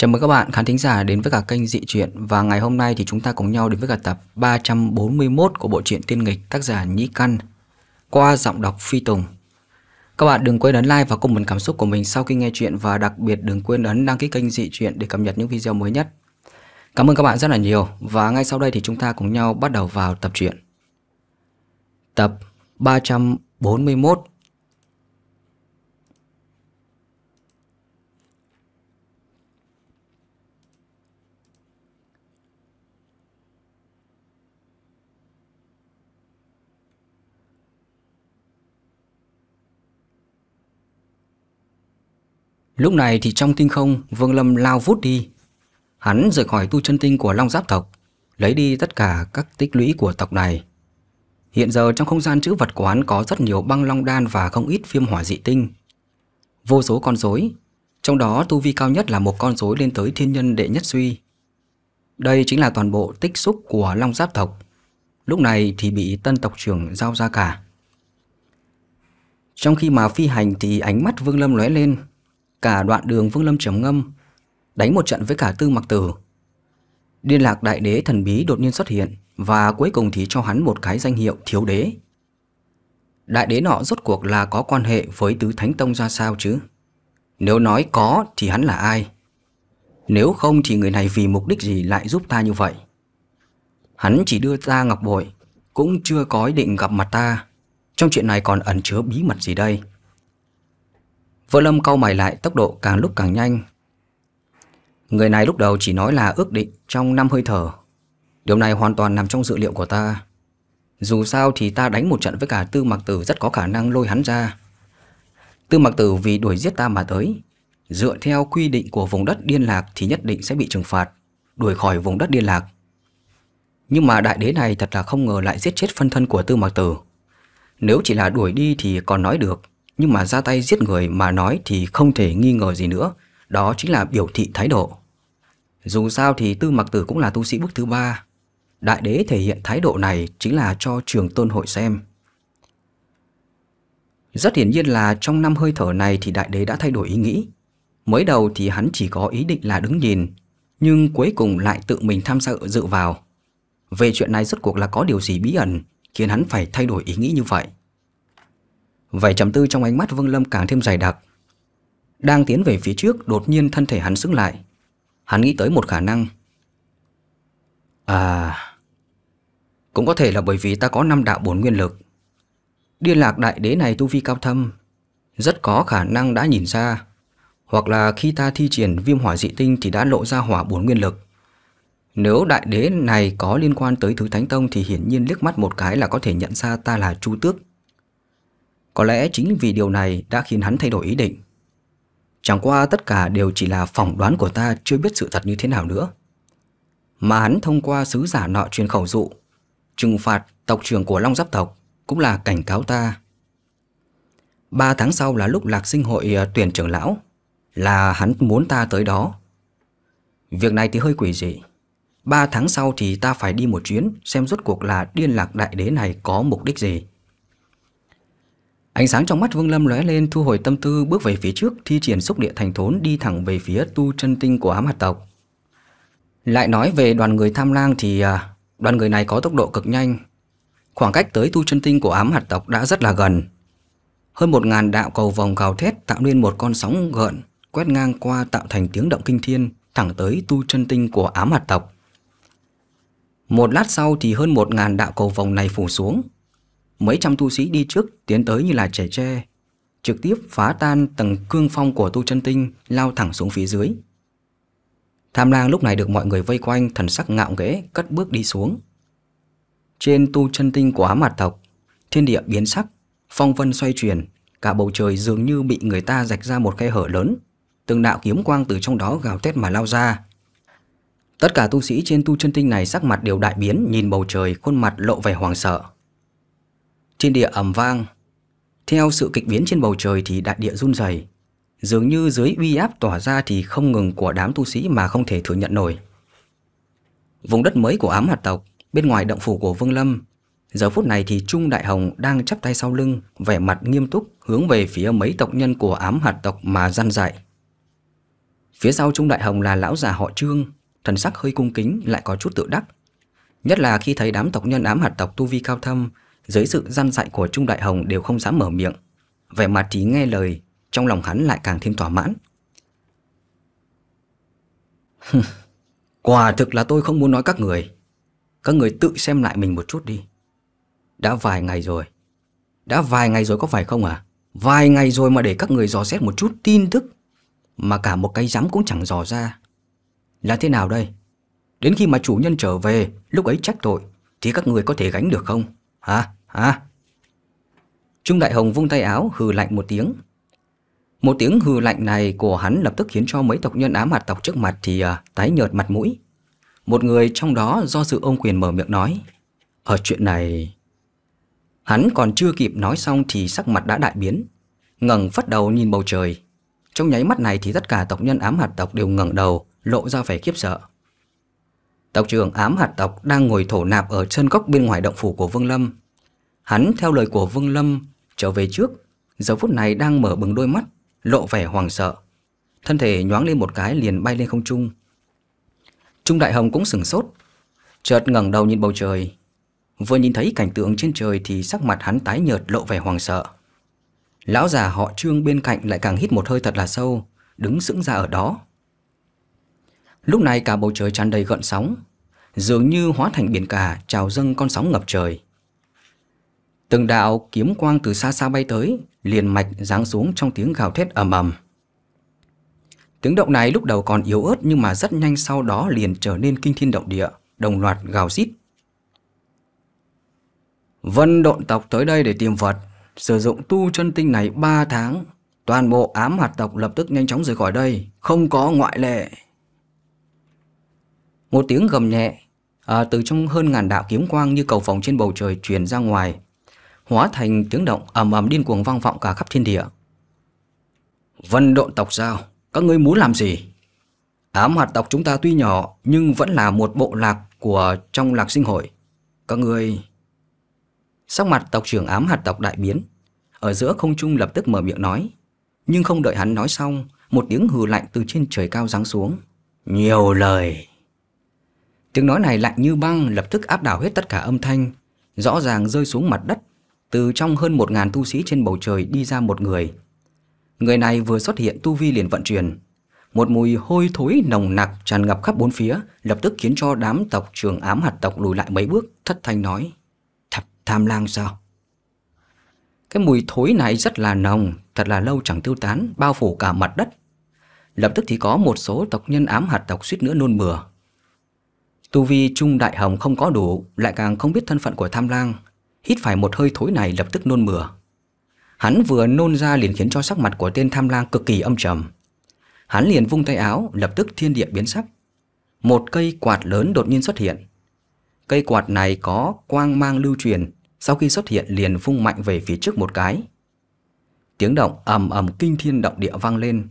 Chào mừng các bạn khán thính giả đến với cả kênh Dị Truyện và ngày hôm nay thì chúng ta cùng nhau đến với cả tập 341 của bộ truyện tiên nghịch tác giả Nhĩ Căn qua giọng đọc Phi Tùng. Các bạn đừng quên ấn like và comment cảm xúc của mình sau khi nghe chuyện và đặc biệt đừng quên ấn đăng ký kênh Dị Truyện để cập nhật những video mới nhất. Cảm ơn các bạn rất là nhiều và ngay sau đây thì chúng ta cùng nhau bắt đầu vào tập truyện. Tập 341 Lúc này thì trong tinh không, Vương Lâm lao vút đi. Hắn rời khỏi tu chân tinh của Long Giáp tộc, lấy đi tất cả các tích lũy của tộc này. Hiện giờ trong không gian chữ vật của hắn có rất nhiều băng long đan và không ít phiêm hỏa dị tinh. Vô số con rối, trong đó tu vi cao nhất là một con rối lên tới thiên nhân đệ nhất suy. Đây chính là toàn bộ tích xúc của Long Giáp tộc. Lúc này thì bị tân tộc trưởng giao ra cả. Trong khi mà phi hành thì ánh mắt Vương Lâm lóe lên, cả đoạn đường Vương Lâm trầm ngâm, đánh một trận với cả Tư Mặc Tử. Liên lạc đại đế thần bí đột nhiên xuất hiện và cuối cùng thì cho hắn một cái danh hiệu thiếu đế. Đại đế nọ rốt cuộc là có quan hệ với tứ thánh tông ra sao chứ? Nếu nói có thì hắn là ai? Nếu không thì người này vì mục đích gì lại giúp ta như vậy? Hắn chỉ đưa ta ngọc bội, cũng chưa có ý định gặp mặt ta. Trong chuyện này còn ẩn chứa bí mật gì đây? Võ Lâm cau mày lại tốc độ càng lúc càng nhanh. Người này lúc đầu chỉ nói là ước định trong năm hơi thở. Điều này hoàn toàn nằm trong dự liệu của ta. Dù sao thì ta đánh một trận với cả Tư Mặc Tử rất có khả năng lôi hắn ra. Tư Mặc Tử vì đuổi giết ta mà tới, dựa theo quy định của vùng đất điên lạc thì nhất định sẽ bị trừng phạt, đuổi khỏi vùng đất điên lạc. Nhưng mà đại đế này thật là không ngờ lại giết chết phân thân của Tư Mặc Tử. Nếu chỉ là đuổi đi thì còn nói được, nhưng mà ra tay giết người mà nói thì không thể nghi ngờ gì nữa, đó chính là biểu thị thái độ. Dù sao thì Tư Mặc Tử cũng là tu sĩ bước thứ ba. Đại đế thể hiện thái độ này chính là cho trường tôn hội xem. Rất hiển nhiên là trong năm hơi thở này thì đại đế đã thay đổi ý nghĩ. Mới đầu thì hắn chỉ có ý định là đứng nhìn, nhưng cuối cùng lại tự mình tham gia dự vào. Về chuyện này rốt cuộc là có điều gì bí ẩn khiến hắn phải thay đổi ý nghĩ như vậy. Vẻ trầm tư trong ánh mắt Vương Lâm càng thêm dày đặc. Đang tiến về phía trước, đột nhiên thân thể hắn sững lại. Hắn nghĩ tới một khả năng. À, cũng có thể là bởi vì ta có năm đạo bốn nguyên lực. Điên lạc đại đế này tu vi cao thâm, rất có khả năng đã nhìn ra, hoặc là khi ta thi triển viêm hỏa dị tinh thì đã lộ ra hỏa bốn nguyên lực. Nếu đại đế này có liên quan tới thứ thánh tông thì hiển nhiên liếc mắt một cái là có thể nhận ra ta là Chu Tước, có lẽ chính vì điều này đã khiến hắn thay đổi ý định. Chẳng qua tất cả đều chỉ là phỏng đoán của ta chưa biết sự thật như thế nào nữa. Mà hắn thông qua sứ giả nọ truyền khẩu dụ, trừng phạt tộc trưởng của Long Giáp Tộc cũng là cảnh cáo ta. Ba tháng sau là lúc lạc sinh hội ờ, tuyển trưởng lão, là hắn muốn ta tới đó. Việc này thì hơi quỷ dị. Ba tháng sau thì ta phải đi một chuyến xem rốt cuộc là điên lạc đại đế này có mục đích gì. Ánh sáng trong mắt Vương Lâm lóe lên thu hồi tâm tư bước về phía trước thi triển xúc địa thành thốn đi thẳng về phía tu chân tinh của ám hạt tộc. Lại nói về đoàn người tham lang thì à, đoàn người này có tốc độ cực nhanh. Khoảng cách tới tu chân tinh của ám hạt tộc đã rất là gần. Hơn một ngàn đạo cầu vòng gào thét tạo nên một con sóng gợn quét ngang qua tạo thành tiếng động kinh thiên thẳng tới tu chân tinh của ám hạt tộc. Một lát sau thì hơn một ngàn đạo cầu vòng này phủ xuống, mấy trăm tu sĩ đi trước tiến tới như là trẻ tre, trực tiếp phá tan tầng cương phong của tu chân tinh, lao thẳng xuống phía dưới. Tham lang lúc này được mọi người vây quanh thần sắc ngạo nghễ cất bước đi xuống. Trên tu chân tinh của ám mặt tộc, thiên địa biến sắc, phong vân xoay chuyển, cả bầu trời dường như bị người ta rạch ra một khe hở lớn, từng đạo kiếm quang từ trong đó gào thét mà lao ra. Tất cả tu sĩ trên tu chân tinh này sắc mặt đều đại biến, nhìn bầu trời, khuôn mặt lộ vẻ hoàng sợ. Trên địa ầm vang Theo sự kịch biến trên bầu trời thì đại địa run rẩy, Dường như dưới uy áp tỏa ra thì không ngừng của đám tu sĩ mà không thể thừa nhận nổi Vùng đất mới của ám hạt tộc Bên ngoài động phủ của Vương Lâm Giờ phút này thì Trung Đại Hồng đang chắp tay sau lưng Vẻ mặt nghiêm túc hướng về phía mấy tộc nhân của ám hạt tộc mà răn dạy Phía sau Trung Đại Hồng là lão già họ Trương Thần sắc hơi cung kính lại có chút tự đắc Nhất là khi thấy đám tộc nhân ám hạt tộc tu vi cao thâm dưới sự gian dạy của Trung Đại Hồng đều không dám mở miệng. Vẻ mặt trí nghe lời, trong lòng hắn lại càng thêm thỏa mãn. Quả thực là tôi không muốn nói các người. Các người tự xem lại mình một chút đi. Đã vài ngày rồi. Đã vài ngày rồi có phải không à? Vài ngày rồi mà để các người dò xét một chút tin tức mà cả một cái giám cũng chẳng dò ra. Là thế nào đây? Đến khi mà chủ nhân trở về, lúc ấy trách tội thì các người có thể gánh được không? Hả? Hả? Trung Đại Hồng vung tay áo hừ lạnh một tiếng. Một tiếng hừ lạnh này của hắn lập tức khiến cho mấy tộc nhân ám hạt tộc trước mặt thì à, tái nhợt mặt mũi. Một người trong đó do sự ông quyền mở miệng nói. Ở chuyện này... Hắn còn chưa kịp nói xong thì sắc mặt đã đại biến. ngẩng phất đầu nhìn bầu trời. Trong nháy mắt này thì tất cả tộc nhân ám hạt tộc đều ngẩng đầu, lộ ra vẻ khiếp sợ. Tộc trưởng ám hạt tộc đang ngồi thổ nạp ở chân góc bên ngoài động phủ của Vương Lâm Hắn theo lời của Vương Lâm trở về trước, giờ phút này đang mở bừng đôi mắt, lộ vẻ hoàng sợ. Thân thể nhoáng lên một cái liền bay lên không trung. Trung Đại Hồng cũng sừng sốt, chợt ngẩng đầu nhìn bầu trời. Vừa nhìn thấy cảnh tượng trên trời thì sắc mặt hắn tái nhợt lộ vẻ hoàng sợ. Lão già họ Trương bên cạnh lại càng hít một hơi thật là sâu, đứng sững ra ở đó. Lúc này cả bầu trời tràn đầy gợn sóng, dường như hóa thành biển cả trào dâng con sóng ngập trời. Từng đạo kiếm quang từ xa xa bay tới, liền mạch giáng xuống trong tiếng gào thét ầm ầm. Tiếng động này lúc đầu còn yếu ớt nhưng mà rất nhanh sau đó liền trở nên kinh thiên động địa, đồng loạt gào rít. Vân độn tộc tới đây để tìm vật, sử dụng tu chân tinh này 3 tháng, toàn bộ ám hạt tộc lập tức nhanh chóng rời khỏi đây, không có ngoại lệ. Một tiếng gầm nhẹ, à, từ trong hơn ngàn đạo kiếm quang như cầu vòng trên bầu trời truyền ra ngoài, hóa thành tiếng động ầm ầm điên cuồng vang vọng cả khắp thiên địa. Vân độn tộc sao? Các ngươi muốn làm gì? Ám hạt tộc chúng ta tuy nhỏ nhưng vẫn là một bộ lạc của trong lạc sinh hội. Các ngươi... Sắc mặt tộc trưởng ám hạt tộc đại biến. Ở giữa không trung lập tức mở miệng nói. Nhưng không đợi hắn nói xong, một tiếng hừ lạnh từ trên trời cao giáng xuống. Nhiều lời. Tiếng nói này lạnh như băng lập tức áp đảo hết tất cả âm thanh, rõ ràng rơi xuống mặt đất từ trong hơn một ngàn tu sĩ trên bầu trời đi ra một người. Người này vừa xuất hiện tu vi liền vận chuyển. Một mùi hôi thối nồng nặc tràn ngập khắp bốn phía, lập tức khiến cho đám tộc trường ám hạt tộc lùi lại mấy bước, thất thanh nói. Thập tham lang sao? Cái mùi thối này rất là nồng, thật là lâu chẳng tiêu tán, bao phủ cả mặt đất. Lập tức thì có một số tộc nhân ám hạt tộc suýt nữa nôn mửa. Tu vi Trung Đại Hồng không có đủ, lại càng không biết thân phận của Tham Lang, hít phải một hơi thối này lập tức nôn mửa. Hắn vừa nôn ra liền khiến cho sắc mặt của tên tham lang cực kỳ âm trầm. Hắn liền vung tay áo, lập tức thiên địa biến sắc. Một cây quạt lớn đột nhiên xuất hiện. Cây quạt này có quang mang lưu truyền, sau khi xuất hiện liền vung mạnh về phía trước một cái. Tiếng động ầm ầm kinh thiên động địa vang lên,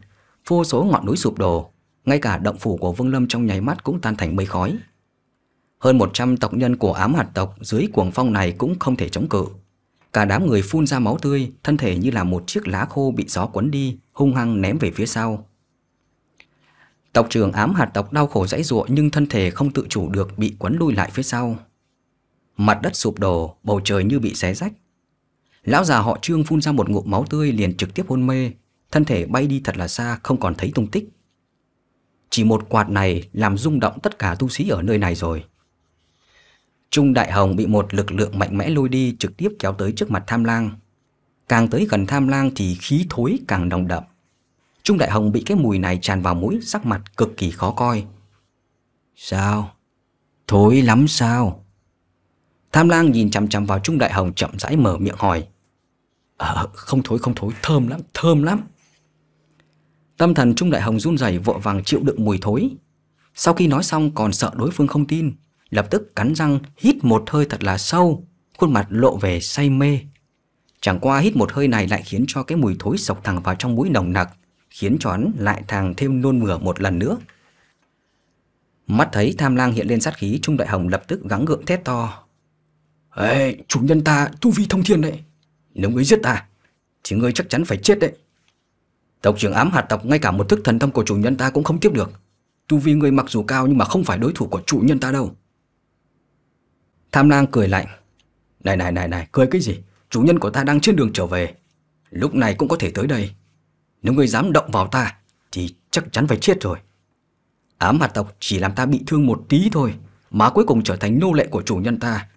vô số ngọn núi sụp đổ, ngay cả động phủ của Vương Lâm trong nháy mắt cũng tan thành mây khói. Hơn 100 tộc nhân của ám hạt tộc dưới cuồng phong này cũng không thể chống cự. Cả đám người phun ra máu tươi, thân thể như là một chiếc lá khô bị gió cuốn đi, hung hăng ném về phía sau. Tộc trưởng ám hạt tộc đau khổ dãy ruộng nhưng thân thể không tự chủ được bị quấn lui lại phía sau. Mặt đất sụp đổ, bầu trời như bị xé rách. Lão già họ trương phun ra một ngụm máu tươi liền trực tiếp hôn mê, thân thể bay đi thật là xa không còn thấy tung tích. Chỉ một quạt này làm rung động tất cả tu sĩ ở nơi này rồi. Trung Đại Hồng bị một lực lượng mạnh mẽ lôi đi trực tiếp kéo tới trước mặt Tham Lang. Càng tới gần Tham Lang thì khí thối càng nồng đậm. Trung Đại Hồng bị cái mùi này tràn vào mũi sắc mặt cực kỳ khó coi. Sao? Thối lắm sao? Tham Lang nhìn chằm chằm vào Trung Đại Hồng chậm rãi mở miệng hỏi. Ờ, không thối không thối, thơm lắm, thơm lắm. Tâm thần Trung Đại Hồng run rẩy vội vàng chịu đựng mùi thối. Sau khi nói xong còn sợ đối phương không tin, lập tức cắn răng hít một hơi thật là sâu, khuôn mặt lộ vẻ say mê. Chẳng qua hít một hơi này lại khiến cho cái mùi thối sộc thẳng vào trong mũi nồng nặc, khiến cho hắn lại thàng thêm nôn mửa một lần nữa. Mắt thấy tham lang hiện lên sát khí, Trung Đại Hồng lập tức gắng gượng thét to. Ê, chủ nhân ta, tu vi thông thiên đấy. Nếu ngươi giết ta, thì ngươi chắc chắn phải chết đấy. Tộc trưởng ám hạt tộc ngay cả một thức thần thông của chủ nhân ta cũng không tiếp được. Tu vi ngươi mặc dù cao nhưng mà không phải đối thủ của chủ nhân ta đâu. Tham lang cười lạnh. Này này này này, cười cái gì? Chủ nhân của ta đang trên đường trở về. Lúc này cũng có thể tới đây. Nếu ngươi dám động vào ta, thì chắc chắn phải chết rồi. Ám hạt tộc chỉ làm ta bị thương một tí thôi, mà cuối cùng trở thành nô lệ của chủ nhân ta.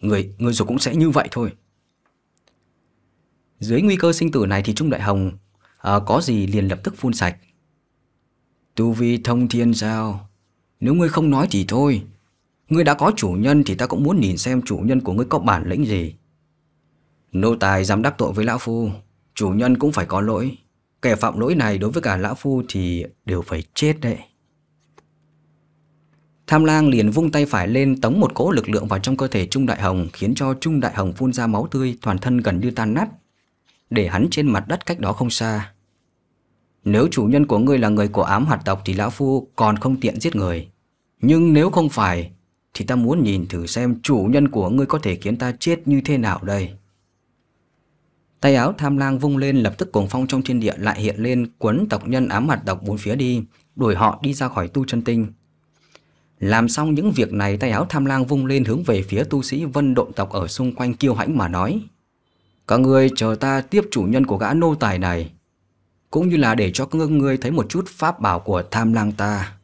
Người, người rồi cũng sẽ như vậy thôi. Dưới nguy cơ sinh tử này thì Trung Đại Hồng à, có gì liền lập tức phun sạch. Tu vi thông thiên sao? Nếu ngươi không nói thì thôi, Ngươi đã có chủ nhân thì ta cũng muốn nhìn xem chủ nhân của ngươi có bản lĩnh gì. Nô tài dám đắc tội với Lão Phu, chủ nhân cũng phải có lỗi. Kẻ phạm lỗi này đối với cả Lão Phu thì đều phải chết đấy. Tham lang liền vung tay phải lên tống một cỗ lực lượng vào trong cơ thể Trung Đại Hồng khiến cho Trung Đại Hồng phun ra máu tươi toàn thân gần như tan nát. Để hắn trên mặt đất cách đó không xa. Nếu chủ nhân của ngươi là người của ám hạt tộc thì Lão Phu còn không tiện giết người. Nhưng nếu không phải thì ta muốn nhìn thử xem chủ nhân của ngươi có thể khiến ta chết như thế nào đây Tay áo tham lang vung lên lập tức cuồng phong trong thiên địa lại hiện lên quấn tộc nhân ám mặt độc bốn phía đi, đuổi họ đi ra khỏi tu chân tinh. Làm xong những việc này tay áo tham lang vung lên hướng về phía tu sĩ vân độn tộc ở xung quanh kiêu hãnh mà nói. Các ngươi chờ ta tiếp chủ nhân của gã nô tài này, cũng như là để cho các ngươi thấy một chút pháp bảo của tham lang ta.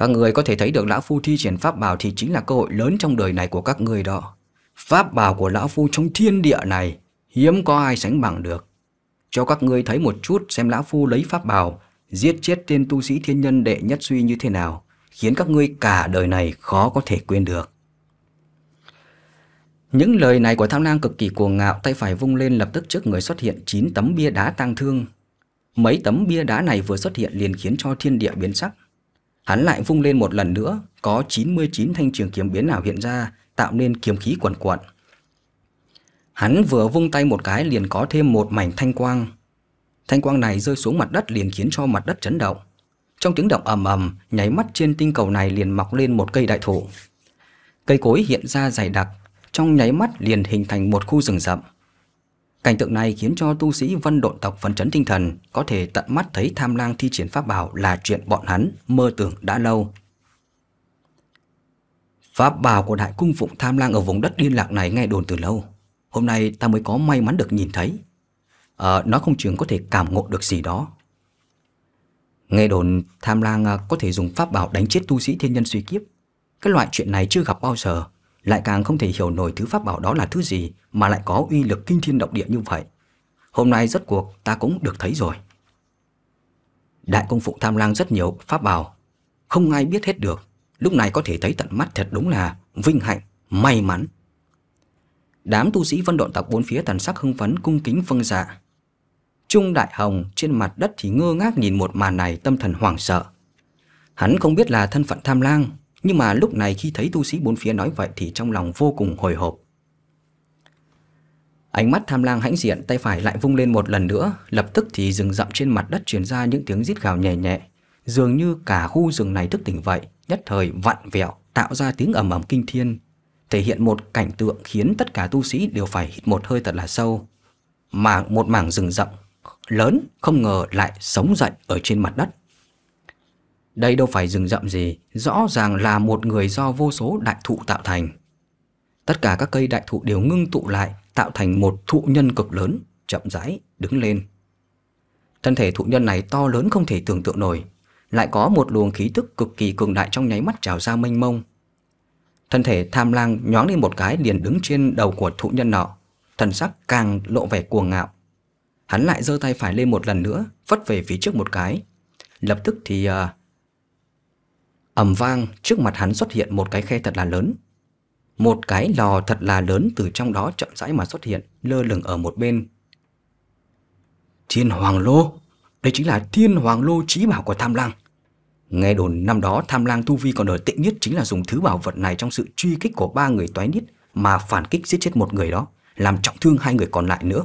Các người có thể thấy được Lão Phu thi triển pháp bảo thì chính là cơ hội lớn trong đời này của các người đó. Pháp bảo của Lão Phu trong thiên địa này hiếm có ai sánh bằng được. Cho các người thấy một chút xem Lão Phu lấy pháp bảo, giết chết tên tu sĩ thiên nhân đệ nhất suy như thế nào, khiến các ngươi cả đời này khó có thể quên được. Những lời này của tham lang cực kỳ cuồng ngạo tay phải vung lên lập tức trước người xuất hiện 9 tấm bia đá tang thương. Mấy tấm bia đá này vừa xuất hiện liền khiến cho thiên địa biến sắc. Hắn lại vung lên một lần nữa, có 99 thanh trường kiếm biến ảo hiện ra, tạo nên kiếm khí quẩn quẩn. Hắn vừa vung tay một cái liền có thêm một mảnh thanh quang. Thanh quang này rơi xuống mặt đất liền khiến cho mặt đất chấn động. Trong tiếng động ầm ầm, nháy mắt trên tinh cầu này liền mọc lên một cây đại thụ. Cây cối hiện ra dày đặc, trong nháy mắt liền hình thành một khu rừng rậm. Cảnh tượng này khiến cho tu sĩ vân độn tộc phấn chấn tinh thần, có thể tận mắt thấy tham lang thi triển pháp bảo là chuyện bọn hắn mơ tưởng đã lâu. Pháp bảo của đại cung phụng tham lang ở vùng đất điên lạc này nghe đồn từ lâu. Hôm nay ta mới có may mắn được nhìn thấy. À, nó không chừng có thể cảm ngộ được gì đó. Nghe đồn tham lang à, có thể dùng pháp bảo đánh chết tu sĩ thiên nhân suy kiếp. Cái loại chuyện này chưa gặp bao giờ, lại càng không thể hiểu nổi thứ pháp bảo đó là thứ gì mà lại có uy lực kinh thiên động địa như vậy. Hôm nay rốt cuộc ta cũng được thấy rồi. Đại công phụ tham lang rất nhiều pháp bảo, không ai biết hết được. Lúc này có thể thấy tận mắt thật đúng là vinh hạnh, may mắn. Đám tu sĩ vân độn tộc bốn phía thần sắc hưng phấn cung kính phân vâng dạ. Trung Đại Hồng trên mặt đất thì ngơ ngác nhìn một màn này tâm thần hoảng sợ. Hắn không biết là thân phận tham lang nhưng mà lúc này khi thấy tu sĩ bốn phía nói vậy thì trong lòng vô cùng hồi hộp. Ánh mắt tham lang hãnh diện tay phải lại vung lên một lần nữa, lập tức thì rừng rậm trên mặt đất truyền ra những tiếng rít gào nhẹ nhẹ. Dường như cả khu rừng này thức tỉnh vậy, nhất thời vặn vẹo, tạo ra tiếng ầm ầm kinh thiên, thể hiện một cảnh tượng khiến tất cả tu sĩ đều phải hít một hơi thật là sâu. Mà một mảng rừng rậm lớn không ngờ lại sống dậy ở trên mặt đất. Đây đâu phải rừng rậm gì, rõ ràng là một người do vô số đại thụ tạo thành. Tất cả các cây đại thụ đều ngưng tụ lại, tạo thành một thụ nhân cực lớn, chậm rãi đứng lên. Thân thể thụ nhân này to lớn không thể tưởng tượng nổi, lại có một luồng khí tức cực kỳ cường đại trong nháy mắt trào ra mênh mông. Thân thể tham lang nhoáng lên một cái liền đứng trên đầu của thụ nhân nọ, thần sắc càng lộ vẻ cuồng ngạo. Hắn lại giơ tay phải lên một lần nữa, vất về phía trước một cái. Lập tức thì uh, ầm vang trước mặt hắn xuất hiện một cái khe thật là lớn. Một cái lò thật là lớn từ trong đó chậm rãi mà xuất hiện, lơ lửng ở một bên. Thiên Hoàng Lô, đây chính là Thiên Hoàng Lô trí bảo của Tham Lang. Nghe đồn năm đó Tham Lang Tu Vi còn ở tịnh nhất chính là dùng thứ bảo vật này trong sự truy kích của ba người toái nít mà phản kích giết chết một người đó, làm trọng thương hai người còn lại nữa.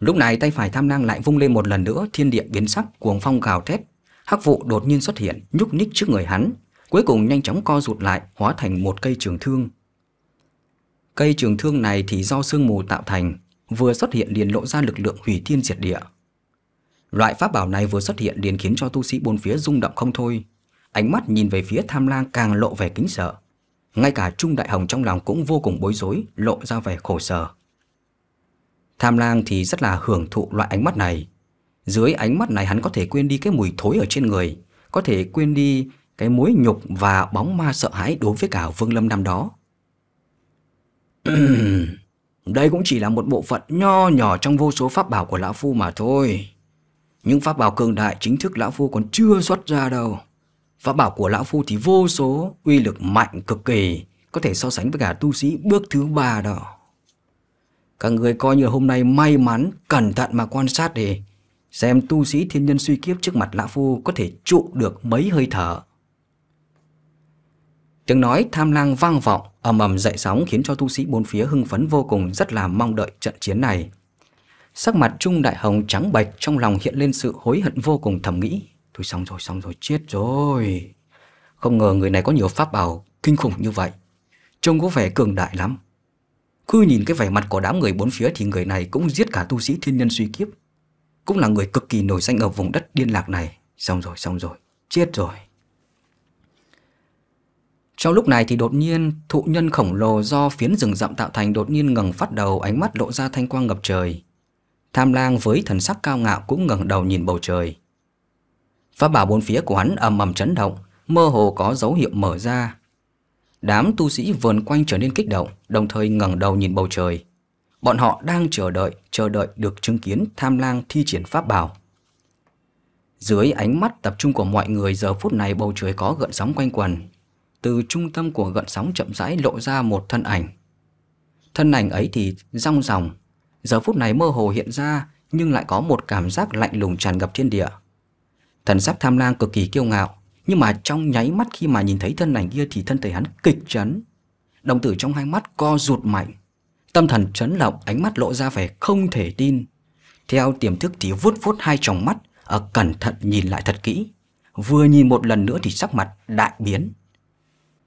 Lúc này tay phải Tham Lang lại vung lên một lần nữa, thiên địa biến sắc, cuồng phong gào thét, Hắc vụ đột nhiên xuất hiện, nhúc nhích trước người hắn, cuối cùng nhanh chóng co rụt lại, hóa thành một cây trường thương. Cây trường thương này thì do sương mù tạo thành, vừa xuất hiện liền lộ ra lực lượng hủy thiên diệt địa. Loại pháp bảo này vừa xuất hiện liền khiến cho tu sĩ bốn phía rung động không thôi. Ánh mắt nhìn về phía tham lang càng lộ vẻ kính sợ. Ngay cả Trung Đại Hồng trong lòng cũng vô cùng bối rối, lộ ra vẻ khổ sở. Tham lang thì rất là hưởng thụ loại ánh mắt này. Dưới ánh mắt này hắn có thể quên đi cái mùi thối ở trên người, có thể quên đi cái mối nhục và bóng ma sợ hãi đối với cả Vương Lâm năm đó. Đây cũng chỉ là một bộ phận nho nhỏ trong vô số pháp bảo của Lão Phu mà thôi. Những pháp bảo cường đại chính thức Lão Phu còn chưa xuất ra đâu. Pháp bảo của Lão Phu thì vô số, uy lực mạnh cực kỳ, có thể so sánh với cả tu sĩ bước thứ ba đó. Các người coi như hôm nay may mắn, cẩn thận mà quan sát đi. Xem tu sĩ thiên nhân suy kiếp trước mặt Lão Phu có thể trụ được mấy hơi thở. Tiếng nói tham lang vang vọng, ầm ầm dậy sóng khiến cho tu sĩ bốn phía hưng phấn vô cùng rất là mong đợi trận chiến này. Sắc mặt Trung Đại Hồng trắng bạch trong lòng hiện lên sự hối hận vô cùng thầm nghĩ. Thôi xong rồi, xong rồi, chết rồi. Không ngờ người này có nhiều pháp bảo kinh khủng như vậy. Trông có vẻ cường đại lắm. Cứ nhìn cái vẻ mặt của đám người bốn phía thì người này cũng giết cả tu sĩ thiên nhân suy kiếp cũng là người cực kỳ nổi danh ở vùng đất điên lạc này. Xong rồi, xong rồi, chết rồi. Trong lúc này thì đột nhiên thụ nhân khổng lồ do phiến rừng rậm tạo thành đột nhiên ngẩng phát đầu ánh mắt lộ ra thanh quang ngập trời. Tham lang với thần sắc cao ngạo cũng ngẩng đầu nhìn bầu trời. Pháp bảo bốn phía của hắn ầm ầm chấn động, mơ hồ có dấu hiệu mở ra. Đám tu sĩ vườn quanh trở nên kích động, đồng thời ngẩng đầu nhìn bầu trời, Bọn họ đang chờ đợi, chờ đợi được chứng kiến tham lang thi triển pháp bảo. Dưới ánh mắt tập trung của mọi người giờ phút này bầu trời có gợn sóng quanh quần. Từ trung tâm của gợn sóng chậm rãi lộ ra một thân ảnh. Thân ảnh ấy thì rong ròng, giờ phút này mơ hồ hiện ra nhưng lại có một cảm giác lạnh lùng tràn ngập thiên địa. Thần sắc tham lang cực kỳ kiêu ngạo, nhưng mà trong nháy mắt khi mà nhìn thấy thân ảnh kia thì thân thể hắn kịch chấn. Đồng tử trong hai mắt co rụt mạnh. Tâm thần chấn động, ánh mắt lộ ra vẻ không thể tin. Theo tiềm thức thì vuốt vuốt hai tròng mắt, ở cẩn thận nhìn lại thật kỹ. Vừa nhìn một lần nữa thì sắc mặt đại biến.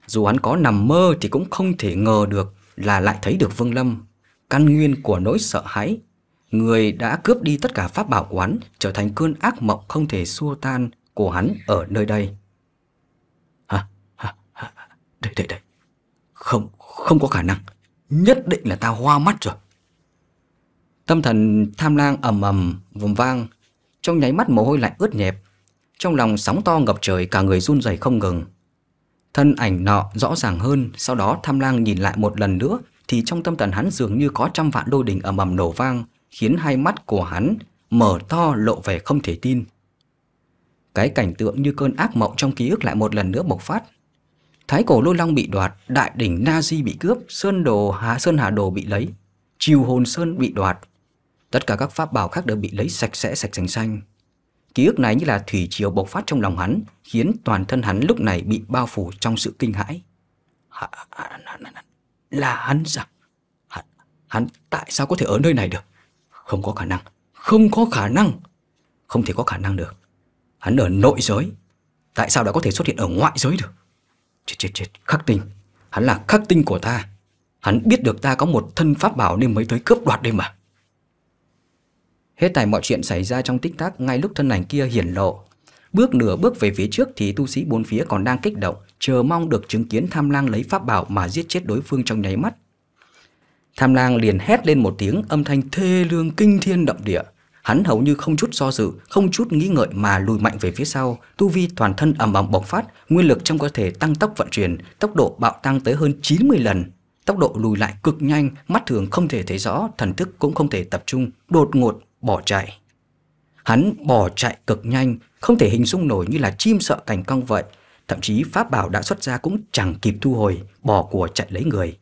Dù hắn có nằm mơ thì cũng không thể ngờ được là lại thấy được Vương Lâm. Căn nguyên của nỗi sợ hãi, người đã cướp đi tất cả pháp bảo của hắn trở thành cơn ác mộng không thể xua tan của hắn ở nơi đây. Hả? Hả? Hả? Đây, đây, đây. Không, không có khả năng. Nhất định là tao hoa mắt rồi Tâm thần tham lang ầm ầm vùng vang Trong nháy mắt mồ hôi lạnh ướt nhẹp Trong lòng sóng to ngập trời cả người run rẩy không ngừng Thân ảnh nọ rõ ràng hơn Sau đó tham lang nhìn lại một lần nữa Thì trong tâm thần hắn dường như có trăm vạn đôi đỉnh ầm ầm nổ vang Khiến hai mắt của hắn mở to lộ vẻ không thể tin Cái cảnh tượng như cơn ác mộng trong ký ức lại một lần nữa bộc phát Thái cổ lôi long bị đoạt, đại đỉnh Na Di bị cướp, Sơn Đồ hạ Sơn Hà Đồ bị lấy, Triều Hồn Sơn bị đoạt. Tất cả các pháp bảo khác đều bị lấy sạch sẽ sạch sành xanh. Ký ức này như là thủy triều bộc phát trong lòng hắn, khiến toàn thân hắn lúc này bị bao phủ trong sự kinh hãi. Là hắn sao? Hắn, hắn tại sao có thể ở nơi này được? Không có khả năng, không có khả năng, không thể có khả năng được. Hắn ở nội giới, tại sao đã có thể xuất hiện ở ngoại giới được? Chết chết chết, khắc tinh. Hắn là khắc tinh của ta. Hắn biết được ta có một thân pháp bảo nên mới tới cướp đoạt đây mà. Hết tài mọi chuyện xảy ra trong tích tắc ngay lúc thân ảnh kia hiển lộ. Bước nửa bước về phía trước thì tu sĩ bốn phía còn đang kích động, chờ mong được chứng kiến tham lang lấy pháp bảo mà giết chết đối phương trong nháy mắt. Tham lang liền hét lên một tiếng âm thanh thê lương kinh thiên động địa. Hắn hầu như không chút do dự, không chút nghĩ ngợi mà lùi mạnh về phía sau, tu vi toàn thân ầm ầm bộc phát, nguyên lực trong cơ thể tăng tốc vận chuyển, tốc độ bạo tăng tới hơn 90 lần. Tốc độ lùi lại cực nhanh, mắt thường không thể thấy rõ, thần thức cũng không thể tập trung, đột ngột bỏ chạy. Hắn bỏ chạy cực nhanh, không thể hình dung nổi như là chim sợ cành cong vậy, thậm chí pháp bảo đã xuất ra cũng chẳng kịp thu hồi, bỏ của chạy lấy người.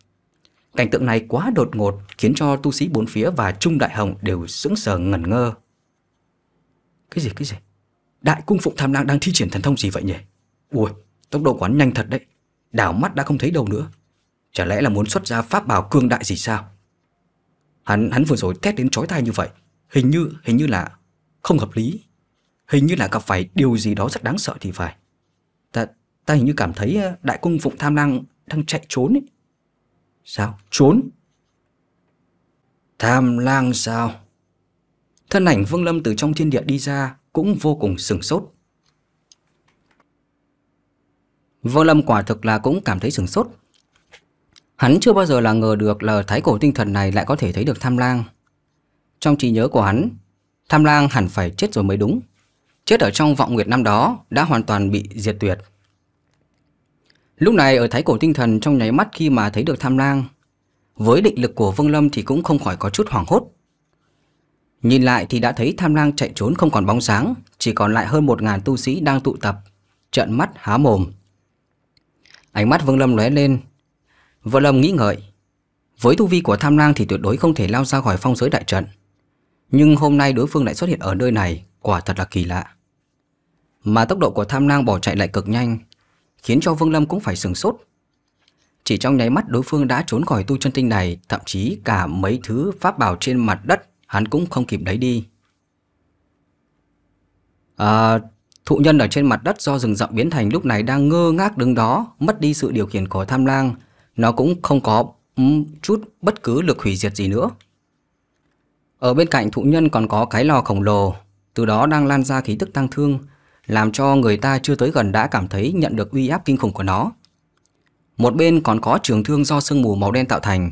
Cảnh tượng này quá đột ngột khiến cho tu sĩ bốn phía và Trung Đại Hồng đều sững sờ ngẩn ngơ. Cái gì cái gì? Đại cung phụng tham lang đang thi triển thần thông gì vậy nhỉ? Ui, tốc độ quán nhanh thật đấy. Đảo mắt đã không thấy đâu nữa. Chả lẽ là muốn xuất ra pháp bảo cương đại gì sao? Hắn hắn vừa rồi thét đến chói tai như vậy, hình như hình như là không hợp lý. Hình như là gặp phải điều gì đó rất đáng sợ thì phải. Ta ta hình như cảm thấy ờ, đại cung phụng tham lang đang chạy trốn ấy. Sao? Trốn? Tham lang sao? Thân ảnh Vương Lâm từ trong thiên địa đi ra cũng vô cùng sừng sốt. Vương Lâm quả thực là cũng cảm thấy sừng sốt. Hắn chưa bao giờ là ngờ được là thái cổ tinh thần này lại có thể thấy được tham lang. Trong trí nhớ của hắn, tham lang hẳn phải chết rồi mới đúng. Chết ở trong vọng nguyệt năm đó đã hoàn toàn bị diệt tuyệt. Lúc này ở thái cổ tinh thần trong nháy mắt khi mà thấy được tham lang Với định lực của Vương Lâm thì cũng không khỏi có chút hoảng hốt Nhìn lại thì đã thấy tham lang chạy trốn không còn bóng sáng Chỉ còn lại hơn một ngàn tu sĩ đang tụ tập Trận mắt há mồm Ánh mắt Vương Lâm lóe lên Vương Lâm nghĩ ngợi Với tu vi của tham lang thì tuyệt đối không thể lao ra khỏi phong giới đại trận Nhưng hôm nay đối phương lại xuất hiện ở nơi này Quả thật là kỳ lạ Mà tốc độ của tham lang bỏ chạy lại cực nhanh khiến cho Vương Lâm cũng phải sừng sốt. Chỉ trong nháy mắt đối phương đã trốn khỏi tu chân tinh này, thậm chí cả mấy thứ pháp bảo trên mặt đất hắn cũng không kịp lấy đi. À, thụ nhân ở trên mặt đất do rừng rậm biến thành lúc này đang ngơ ngác đứng đó, mất đi sự điều khiển của tham lang. Nó cũng không có um, chút bất cứ lực hủy diệt gì nữa. Ở bên cạnh thụ nhân còn có cái lò khổng lồ, từ đó đang lan ra khí tức tăng thương, làm cho người ta chưa tới gần đã cảm thấy nhận được uy áp kinh khủng của nó. Một bên còn có trường thương do sương mù màu đen tạo thành.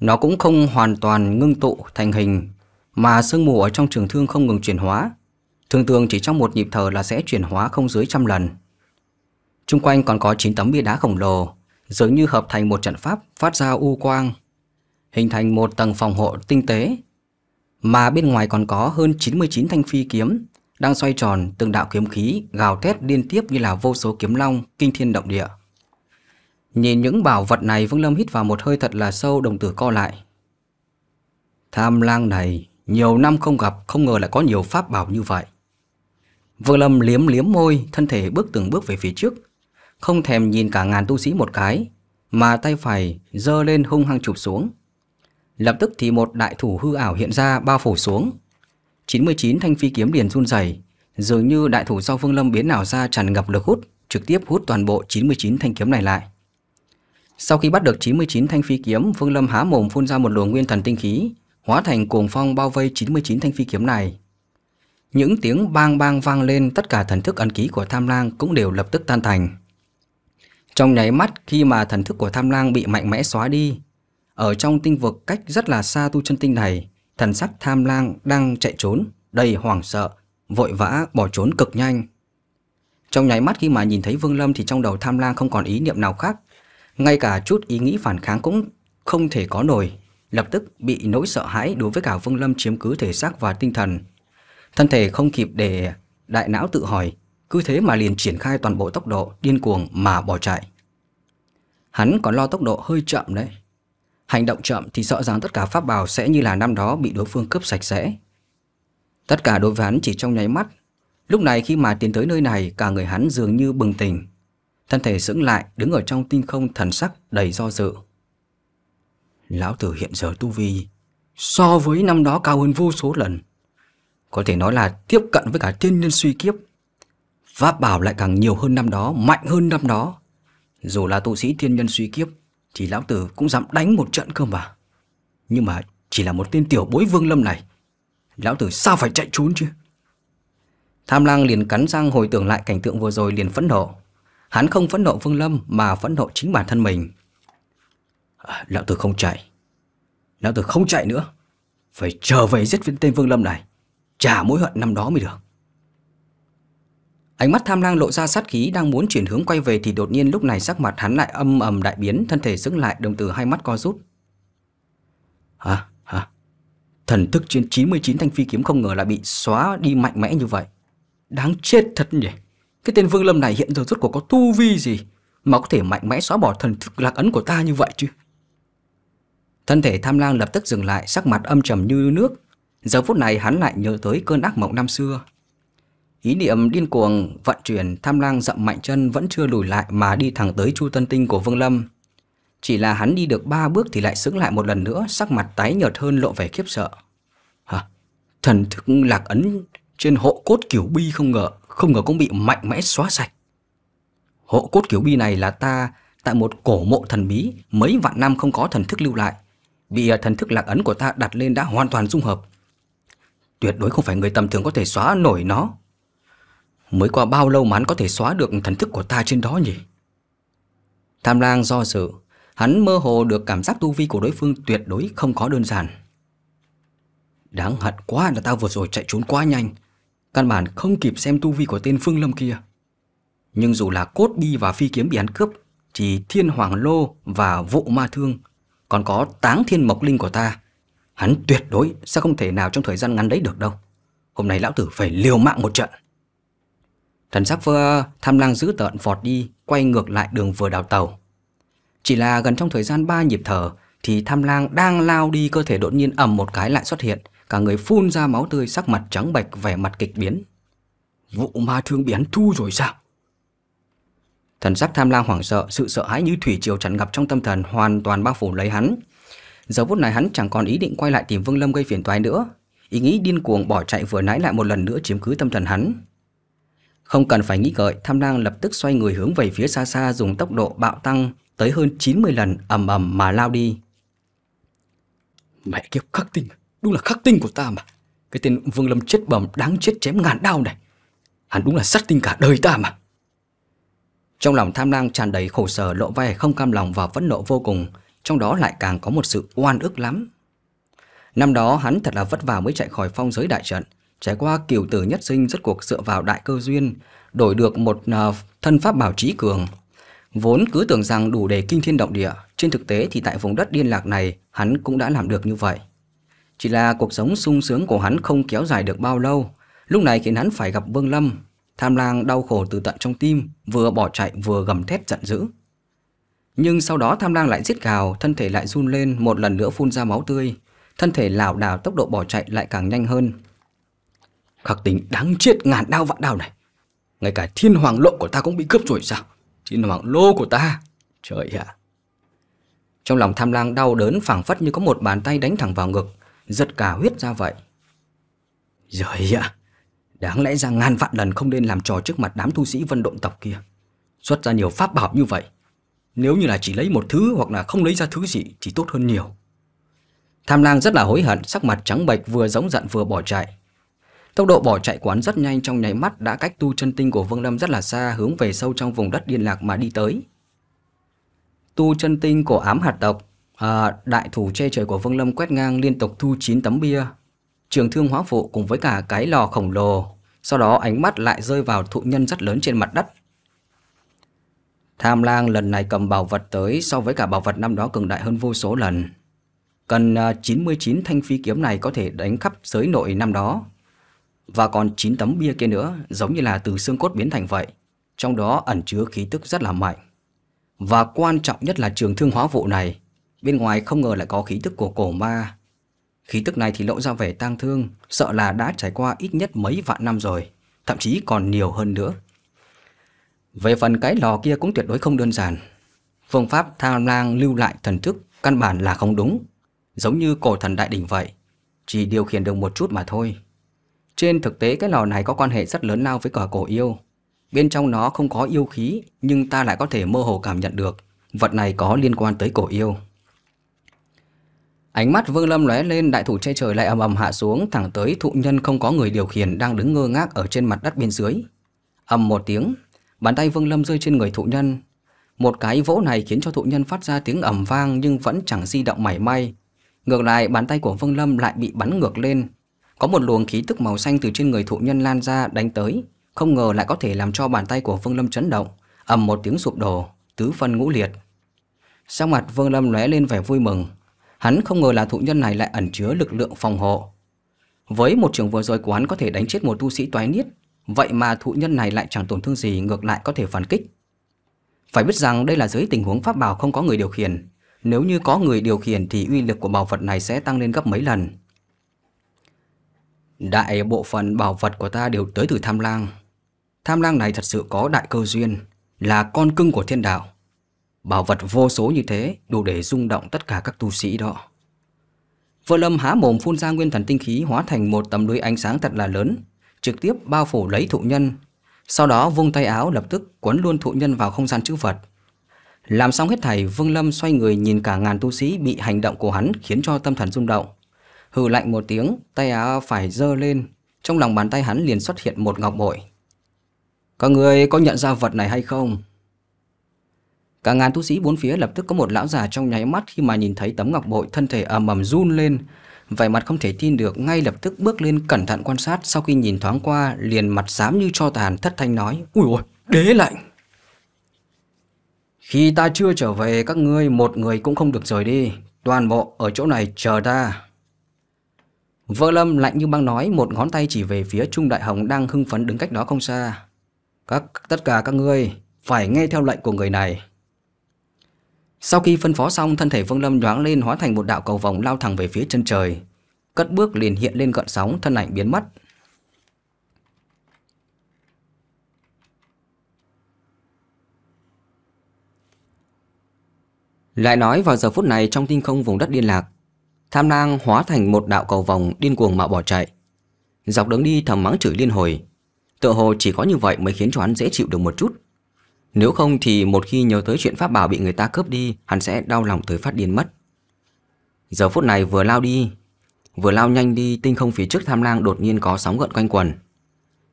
Nó cũng không hoàn toàn ngưng tụ thành hình, mà sương mù ở trong trường thương không ngừng chuyển hóa. Thường thường chỉ trong một nhịp thở là sẽ chuyển hóa không dưới trăm lần. Trung quanh còn có 9 tấm bia đá khổng lồ, dường như hợp thành một trận pháp phát ra u quang, hình thành một tầng phòng hộ tinh tế. Mà bên ngoài còn có hơn 99 thanh phi kiếm đang xoay tròn từng đạo kiếm khí gào thét liên tiếp như là vô số kiếm long kinh thiên động địa. Nhìn những bảo vật này Vương Lâm hít vào một hơi thật là sâu đồng tử co lại. Tham lang này nhiều năm không gặp không ngờ lại có nhiều pháp bảo như vậy. Vương Lâm liếm liếm môi thân thể bước từng bước về phía trước. Không thèm nhìn cả ngàn tu sĩ một cái mà tay phải giơ lên hung hăng chụp xuống. Lập tức thì một đại thủ hư ảo hiện ra bao phủ xuống 99 thanh phi kiếm liền run rẩy, dường như đại thủ do Vương Lâm biến nào ra tràn ngập lực hút, trực tiếp hút toàn bộ 99 thanh kiếm này lại. Sau khi bắt được 99 thanh phi kiếm, Vương Lâm há mồm phun ra một luồng nguyên thần tinh khí, hóa thành cuồng phong bao vây 99 thanh phi kiếm này. Những tiếng bang bang vang lên, tất cả thần thức ấn ký của Tham Lang cũng đều lập tức tan thành. Trong nháy mắt khi mà thần thức của Tham Lang bị mạnh mẽ xóa đi, ở trong tinh vực cách rất là xa tu chân tinh này, thần sắc tham lang đang chạy trốn, đầy hoảng sợ, vội vã bỏ trốn cực nhanh. Trong nháy mắt khi mà nhìn thấy Vương Lâm thì trong đầu tham lang không còn ý niệm nào khác, ngay cả chút ý nghĩ phản kháng cũng không thể có nổi, lập tức bị nỗi sợ hãi đối với cả Vương Lâm chiếm cứ thể xác và tinh thần. Thân thể không kịp để đại não tự hỏi, cứ thế mà liền triển khai toàn bộ tốc độ điên cuồng mà bỏ chạy. Hắn còn lo tốc độ hơi chậm đấy. Hành động chậm thì sợ rằng tất cả pháp bảo sẽ như là năm đó bị đối phương cướp sạch sẽ. Tất cả đối với hắn chỉ trong nháy mắt. Lúc này khi mà tiến tới nơi này, cả người hắn dường như bừng tỉnh. Thân thể sững lại, đứng ở trong tinh không thần sắc đầy do dự. Lão tử hiện giờ tu vi so với năm đó cao hơn vô số lần. Có thể nói là tiếp cận với cả thiên nhân suy kiếp. Pháp bảo lại càng nhiều hơn năm đó, mạnh hơn năm đó. Dù là tu sĩ thiên nhân suy kiếp thì lão tử cũng dám đánh một trận cơ mà Nhưng mà chỉ là một tên tiểu bối vương lâm này Lão tử sao phải chạy trốn chứ Tham lang liền cắn răng hồi tưởng lại cảnh tượng vừa rồi liền phẫn nộ Hắn không phẫn nộ Vương Lâm mà phẫn nộ chính bản thân mình à, Lão tử không chạy Lão tử không chạy nữa Phải trở về giết viên tên Vương Lâm này Trả mối hận năm đó mới được Ánh mắt tham lang lộ ra sát khí đang muốn chuyển hướng quay về thì đột nhiên lúc này sắc mặt hắn lại âm ầm đại biến, thân thể sững lại đồng từ hai mắt co rút. Hả? Hả? Thần thức trên 99 thanh phi kiếm không ngờ lại bị xóa đi mạnh mẽ như vậy. Đáng chết thật nhỉ. Cái tên Vương Lâm này hiện giờ rốt cuộc có tu vi gì mà có thể mạnh mẽ xóa bỏ thần thức lạc ấn của ta như vậy chứ? Thân thể tham lang lập tức dừng lại, sắc mặt âm trầm như nước. Giờ phút này hắn lại nhớ tới cơn ác mộng năm xưa, Ý niệm điên cuồng vận chuyển tham lang dậm mạnh chân vẫn chưa lùi lại mà đi thẳng tới Chu Tân Tinh của Vương Lâm. Chỉ là hắn đi được ba bước thì lại sững lại một lần nữa, sắc mặt tái nhợt hơn lộ vẻ khiếp sợ. Hả? Thần thức lạc ấn trên hộ cốt kiểu bi không ngờ, không ngờ cũng bị mạnh mẽ xóa sạch. Hộ cốt kiểu bi này là ta tại một cổ mộ thần bí mấy vạn năm không có thần thức lưu lại. Bị à, thần thức lạc ấn của ta đặt lên đã hoàn toàn dung hợp. Tuyệt đối không phải người tầm thường có thể xóa nổi nó. Mới qua bao lâu mà hắn có thể xóa được thần thức của ta trên đó nhỉ? Tham lang do dự, hắn mơ hồ được cảm giác tu vi của đối phương tuyệt đối không có đơn giản. Đáng hận quá là tao vừa rồi chạy trốn quá nhanh, căn bản không kịp xem tu vi của tên Phương Lâm kia. Nhưng dù là cốt bi và phi kiếm bị hắn cướp, chỉ thiên hoàng lô và vụ ma thương, còn có táng thiên mộc linh của ta, hắn tuyệt đối sẽ không thể nào trong thời gian ngắn đấy được đâu. Hôm nay lão tử phải liều mạng một trận. Thần sắc vừa tham lang dữ tợn vọt đi, quay ngược lại đường vừa đào tàu. Chỉ là gần trong thời gian ba nhịp thở thì tham lang đang lao đi cơ thể đột nhiên ầm một cái lại xuất hiện, cả người phun ra máu tươi sắc mặt trắng bệch vẻ mặt kịch biến. Vụ ma thương biến thu rồi sao? Thần sắc tham lang hoảng sợ, sự sợ hãi như thủy triều tràn ngập trong tâm thần hoàn toàn bao phủ lấy hắn. Giờ phút này hắn chẳng còn ý định quay lại tìm Vương Lâm gây phiền toái nữa. Ý nghĩ điên cuồng bỏ chạy vừa nãy lại một lần nữa chiếm cứ tâm thần hắn. Không cần phải nghĩ gợi tham lang lập tức xoay người hướng về phía xa xa dùng tốc độ bạo tăng tới hơn 90 lần ầm ầm mà lao đi. Mẹ kiếp khắc tinh, đúng là khắc tinh của ta mà. Cái tên Vương Lâm chết bầm đáng chết chém ngàn đau này. Hắn đúng là sát tinh cả đời ta mà. Trong lòng tham lang tràn đầy khổ sở lộ vẻ không cam lòng và phẫn nộ vô cùng, trong đó lại càng có một sự oan ức lắm. Năm đó hắn thật là vất vả mới chạy khỏi phong giới đại trận, Trải qua kiều tử nhất sinh rất cuộc dựa vào đại cơ duyên, đổi được một à, thân pháp bảo trí cường. Vốn cứ tưởng rằng đủ để kinh thiên động địa, trên thực tế thì tại vùng đất điên lạc này hắn cũng đã làm được như vậy. Chỉ là cuộc sống sung sướng của hắn không kéo dài được bao lâu, lúc này khiến hắn phải gặp Vương Lâm. Tham lang đau khổ từ tận trong tim, vừa bỏ chạy vừa gầm thét giận dữ. Nhưng sau đó tham lang lại giết gào, thân thể lại run lên một lần nữa phun ra máu tươi. Thân thể lảo đảo tốc độ bỏ chạy lại càng nhanh hơn, Khắc tính đáng chết ngàn đau vạn đau này Ngay cả thiên hoàng lộ của ta cũng bị cướp rồi sao Thiên hoàng lô của ta Trời ạ Trong lòng tham lang đau đớn phảng phất như có một bàn tay đánh thẳng vào ngực Giật cả huyết ra vậy Trời ạ Đáng lẽ ra ngàn vạn lần không nên làm trò trước mặt đám tu sĩ vân động tộc kia Xuất ra nhiều pháp bảo như vậy Nếu như là chỉ lấy một thứ hoặc là không lấy ra thứ gì thì tốt hơn nhiều Tham lang rất là hối hận, sắc mặt trắng bệch vừa giống giận vừa bỏ chạy. Tốc độ bỏ chạy quán rất nhanh trong nháy mắt đã cách tu chân tinh của Vương Lâm rất là xa hướng về sâu trong vùng đất điên lạc mà đi tới. Tu chân tinh của ám hạt tộc, à, đại thủ che trời của Vương Lâm quét ngang liên tục thu 9 tấm bia, trường thương hóa phụ cùng với cả cái lò khổng lồ, sau đó ánh mắt lại rơi vào thụ nhân rất lớn trên mặt đất. Tham lang lần này cầm bảo vật tới so với cả bảo vật năm đó cường đại hơn vô số lần. Cần 99 à, thanh phi kiếm này có thể đánh khắp giới nội năm đó, và còn 9 tấm bia kia nữa giống như là từ xương cốt biến thành vậy, trong đó ẩn chứa khí tức rất là mạnh. Và quan trọng nhất là trường thương hóa vụ này, bên ngoài không ngờ lại có khí tức của cổ ma. Khí tức này thì lộ ra vẻ tang thương, sợ là đã trải qua ít nhất mấy vạn năm rồi, thậm chí còn nhiều hơn nữa. Về phần cái lò kia cũng tuyệt đối không đơn giản. Phương pháp tham lang lưu lại thần thức căn bản là không đúng, giống như cổ thần đại đỉnh vậy, chỉ điều khiển được một chút mà thôi. Trên thực tế cái lò này có quan hệ rất lớn lao với cỏ cổ yêu. Bên trong nó không có yêu khí, nhưng ta lại có thể mơ hồ cảm nhận được vật này có liên quan tới cổ yêu. Ánh mắt Vương Lâm lóe lên, đại thủ che trời lại ầm ầm hạ xuống thẳng tới thụ nhân không có người điều khiển đang đứng ngơ ngác ở trên mặt đất bên dưới. Ầm một tiếng, bàn tay Vương Lâm rơi trên người thụ nhân. Một cái vỗ này khiến cho thụ nhân phát ra tiếng ầm vang nhưng vẫn chẳng di động mảy may. Ngược lại, bàn tay của Vương Lâm lại bị bắn ngược lên, có một luồng khí tức màu xanh từ trên người thụ nhân lan ra đánh tới, không ngờ lại có thể làm cho bàn tay của Vương Lâm chấn động, ầm một tiếng sụp đổ, tứ phân ngũ liệt. Sắc mặt Vương Lâm lóe lên vẻ vui mừng, hắn không ngờ là thụ nhân này lại ẩn chứa lực lượng phòng hộ. Với một trường vừa rồi của hắn có thể đánh chết một tu sĩ toái niết, vậy mà thụ nhân này lại chẳng tổn thương gì ngược lại có thể phản kích. Phải biết rằng đây là dưới tình huống pháp bảo không có người điều khiển, nếu như có người điều khiển thì uy lực của bảo vật này sẽ tăng lên gấp mấy lần. Đại bộ phận bảo vật của ta đều tới từ tham lang. Tham lang này thật sự có đại cơ duyên, là con cưng của thiên đạo. Bảo vật vô số như thế đủ để rung động tất cả các tu sĩ đó. Vợ lâm há mồm phun ra nguyên thần tinh khí hóa thành một tấm lưới ánh sáng thật là lớn, trực tiếp bao phủ lấy thụ nhân. Sau đó vung tay áo lập tức quấn luôn thụ nhân vào không gian chữ vật. Làm xong hết thảy, Vương Lâm xoay người nhìn cả ngàn tu sĩ bị hành động của hắn khiến cho tâm thần rung động. Hừ lạnh một tiếng, tay áo phải dơ lên, trong lòng bàn tay hắn liền xuất hiện một ngọc bội. Các người có nhận ra vật này hay không? Cả ngàn tu sĩ bốn phía lập tức có một lão già trong nháy mắt khi mà nhìn thấy tấm ngọc bội thân thể ầm ầm run lên, vẻ mặt không thể tin được ngay lập tức bước lên cẩn thận quan sát sau khi nhìn thoáng qua liền mặt xám như cho tàn thất thanh nói ui ôi đế lạnh khi ta chưa trở về các ngươi một người cũng không được rời đi toàn bộ ở chỗ này chờ ta Vợ Lâm lạnh như băng nói một ngón tay chỉ về phía Trung Đại Hồng đang hưng phấn đứng cách đó không xa. Các Tất cả các ngươi phải nghe theo lệnh của người này. Sau khi phân phó xong, thân thể Vương Lâm nhoáng lên hóa thành một đạo cầu vòng lao thẳng về phía chân trời. Cất bước liền hiện lên gợn sóng, thân ảnh biến mất. Lại nói vào giờ phút này trong tinh không vùng đất điên lạc, Tham lang hóa thành một đạo cầu vòng điên cuồng mà bỏ chạy. Dọc đường đi thầm mắng chửi liên hồi. Tựa hồ chỉ có như vậy mới khiến cho hắn dễ chịu được một chút. Nếu không thì một khi nhớ tới chuyện pháp bảo bị người ta cướp đi, hắn sẽ đau lòng tới phát điên mất. Giờ phút này vừa lao đi, vừa lao nhanh đi, tinh không phía trước tham lang đột nhiên có sóng gợn quanh quần.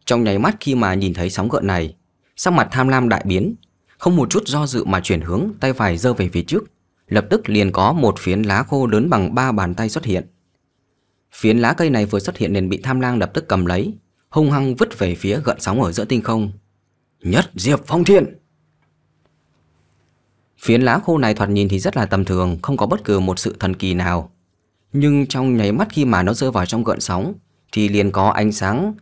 Trong nháy mắt khi mà nhìn thấy sóng gợn này, sắc mặt tham lam đại biến, không một chút do dự mà chuyển hướng, tay phải giơ về phía trước, lập tức liền có một phiến lá khô lớn bằng ba bàn tay xuất hiện. Phiến lá cây này vừa xuất hiện liền bị tham lang lập tức cầm lấy, hung hăng vứt về phía gợn sóng ở giữa tinh không. Nhất Diệp Phong Thiên! Phiến lá khô này thoạt nhìn thì rất là tầm thường, không có bất cứ một sự thần kỳ nào. Nhưng trong nháy mắt khi mà nó rơi vào trong gợn sóng, thì liền có ánh sáng,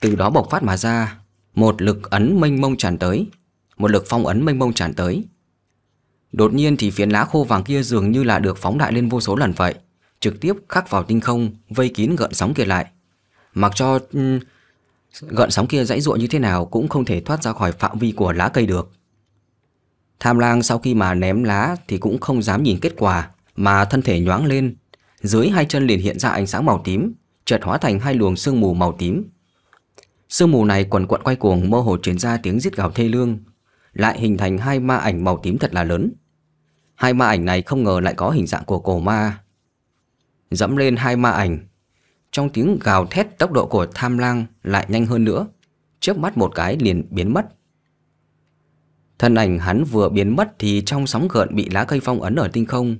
từ đó bộc phát mà ra. Một lực ấn mênh mông tràn tới, một lực phong ấn mênh mông tràn tới. Đột nhiên thì phiến lá khô vàng kia dường như là được phóng đại lên vô số lần vậy, trực tiếp khắc vào tinh không, vây kín gợn sóng kia lại. Mặc cho gợn sóng kia dãy ruộng như thế nào cũng không thể thoát ra khỏi phạm vi của lá cây được. Tham lang sau khi mà ném lá thì cũng không dám nhìn kết quả, mà thân thể nhoáng lên. Dưới hai chân liền hiện ra ánh sáng màu tím, chợt hóa thành hai luồng sương mù màu tím. Sương mù này quần quận quay cuồng mơ hồ truyền ra tiếng rít gào thê lương, lại hình thành hai ma ảnh màu tím thật là lớn. Hai ma ảnh này không ngờ lại có hình dạng của cổ ma. Dẫm lên hai ma ảnh, trong tiếng gào thét tốc độ của tham lang lại nhanh hơn nữa, trước mắt một cái liền biến mất. Thân ảnh hắn vừa biến mất thì trong sóng gợn bị lá cây phong ấn ở tinh không,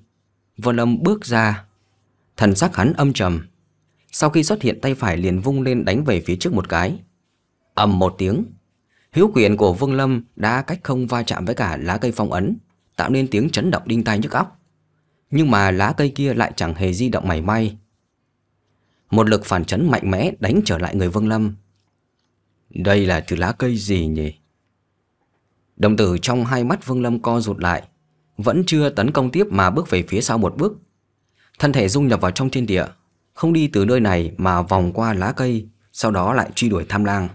Vân lâm bước ra, thần sắc hắn âm trầm. Sau khi xuất hiện tay phải liền vung lên đánh về phía trước một cái. ầm một tiếng, Hiếu quyền của Vương Lâm đã cách không va chạm với cả lá cây phong ấn, tạo nên tiếng chấn động đinh tai nhức óc. Nhưng mà lá cây kia lại chẳng hề di động mảy may. Một lực phản chấn mạnh mẽ đánh trở lại người Vương Lâm. Đây là thứ lá cây gì nhỉ? Đồng tử trong hai mắt Vương Lâm co rụt lại, vẫn chưa tấn công tiếp mà bước về phía sau một bước. Thân thể dung nhập vào trong thiên địa, không đi từ nơi này mà vòng qua lá cây, sau đó lại truy đuổi tham lang.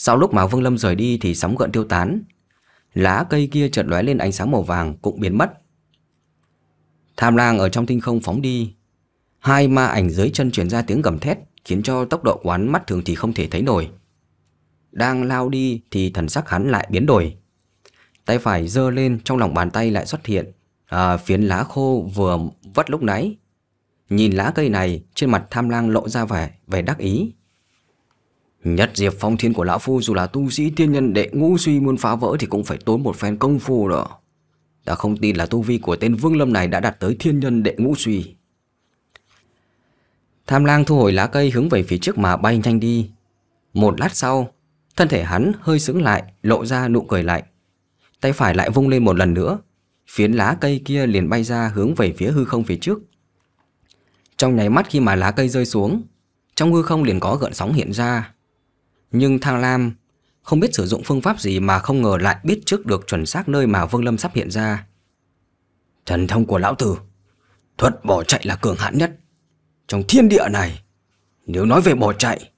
Sau lúc Mạc Vương Lâm rời đi thì sóng gợn tiêu tán, lá cây kia chợt lóe lên ánh sáng màu vàng cũng biến mất. Tham lang ở trong tinh không phóng đi, hai ma ảnh dưới chân chuyển ra tiếng gầm thét khiến cho tốc độ quán mắt thường thì không thể thấy nổi. Đang lao đi thì thần sắc hắn lại biến đổi. Tay phải giơ lên trong lòng bàn tay lại xuất hiện à, phiến lá khô vừa vất lúc nãy. Nhìn lá cây này trên mặt tham lang lộ ra vẻ, vẻ đắc ý. Nhất diệp phong thiên của lão phu dù là tu sĩ thiên nhân đệ ngũ suy muốn phá vỡ thì cũng phải tốn một phen công phu đó. Ta không tin là tu vi của tên Vương Lâm này đã đạt tới thiên nhân đệ ngũ suy. Tham lang thu hồi lá cây hướng về phía trước mà bay nhanh đi. Một lát sau, thân thể hắn hơi sững lại, lộ ra nụ cười lạnh. Tay phải lại vung lên một lần nữa, phiến lá cây kia liền bay ra hướng về phía hư không phía trước. Trong nháy mắt khi mà lá cây rơi xuống, trong hư không liền có gợn sóng hiện ra. Nhưng Thang Lam không biết sử dụng phương pháp gì mà không ngờ lại biết trước được chuẩn xác nơi mà Vương Lâm sắp hiện ra. Thần thông của lão tử, thuật bỏ chạy là cường hãn nhất. Trong thiên địa này, nếu nói về bỏ chạy,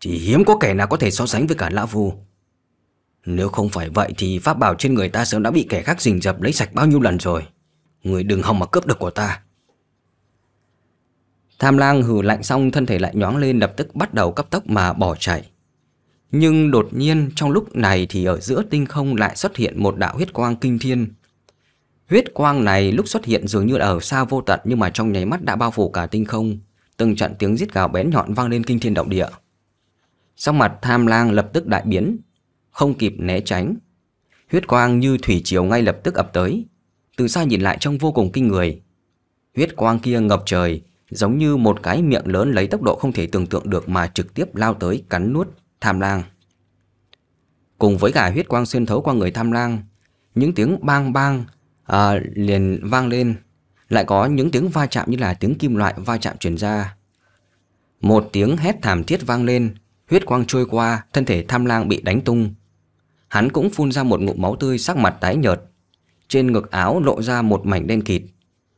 chỉ hiếm có kẻ nào có thể so sánh với cả lão vu. Nếu không phải vậy thì pháp bảo trên người ta sớm đã bị kẻ khác rình dập lấy sạch bao nhiêu lần rồi. Người đừng hòng mà cướp được của ta. Tham lang hừ lạnh xong thân thể lại nhoáng lên lập tức bắt đầu cấp tốc mà bỏ chạy. Nhưng đột nhiên trong lúc này thì ở giữa tinh không lại xuất hiện một đạo huyết quang kinh thiên. Huyết quang này lúc xuất hiện dường như ở xa vô tận nhưng mà trong nháy mắt đã bao phủ cả tinh không. Từng trận tiếng giết gào bén nhọn vang lên kinh thiên động địa. sau mặt tham lang lập tức đại biến, không kịp né tránh. Huyết quang như thủy triều ngay lập tức ập tới. Từ xa nhìn lại trông vô cùng kinh người. Huyết quang kia ngập trời, giống như một cái miệng lớn lấy tốc độ không thể tưởng tượng được mà trực tiếp lao tới cắn nuốt Tham lang Cùng với cả huyết quang xuyên thấu qua người tham lang Những tiếng bang bang à, liền vang lên Lại có những tiếng va chạm như là tiếng kim loại va chạm truyền ra Một tiếng hét thảm thiết vang lên Huyết quang trôi qua, thân thể tham lang bị đánh tung Hắn cũng phun ra một ngụm máu tươi sắc mặt tái nhợt Trên ngực áo lộ ra một mảnh đen kịt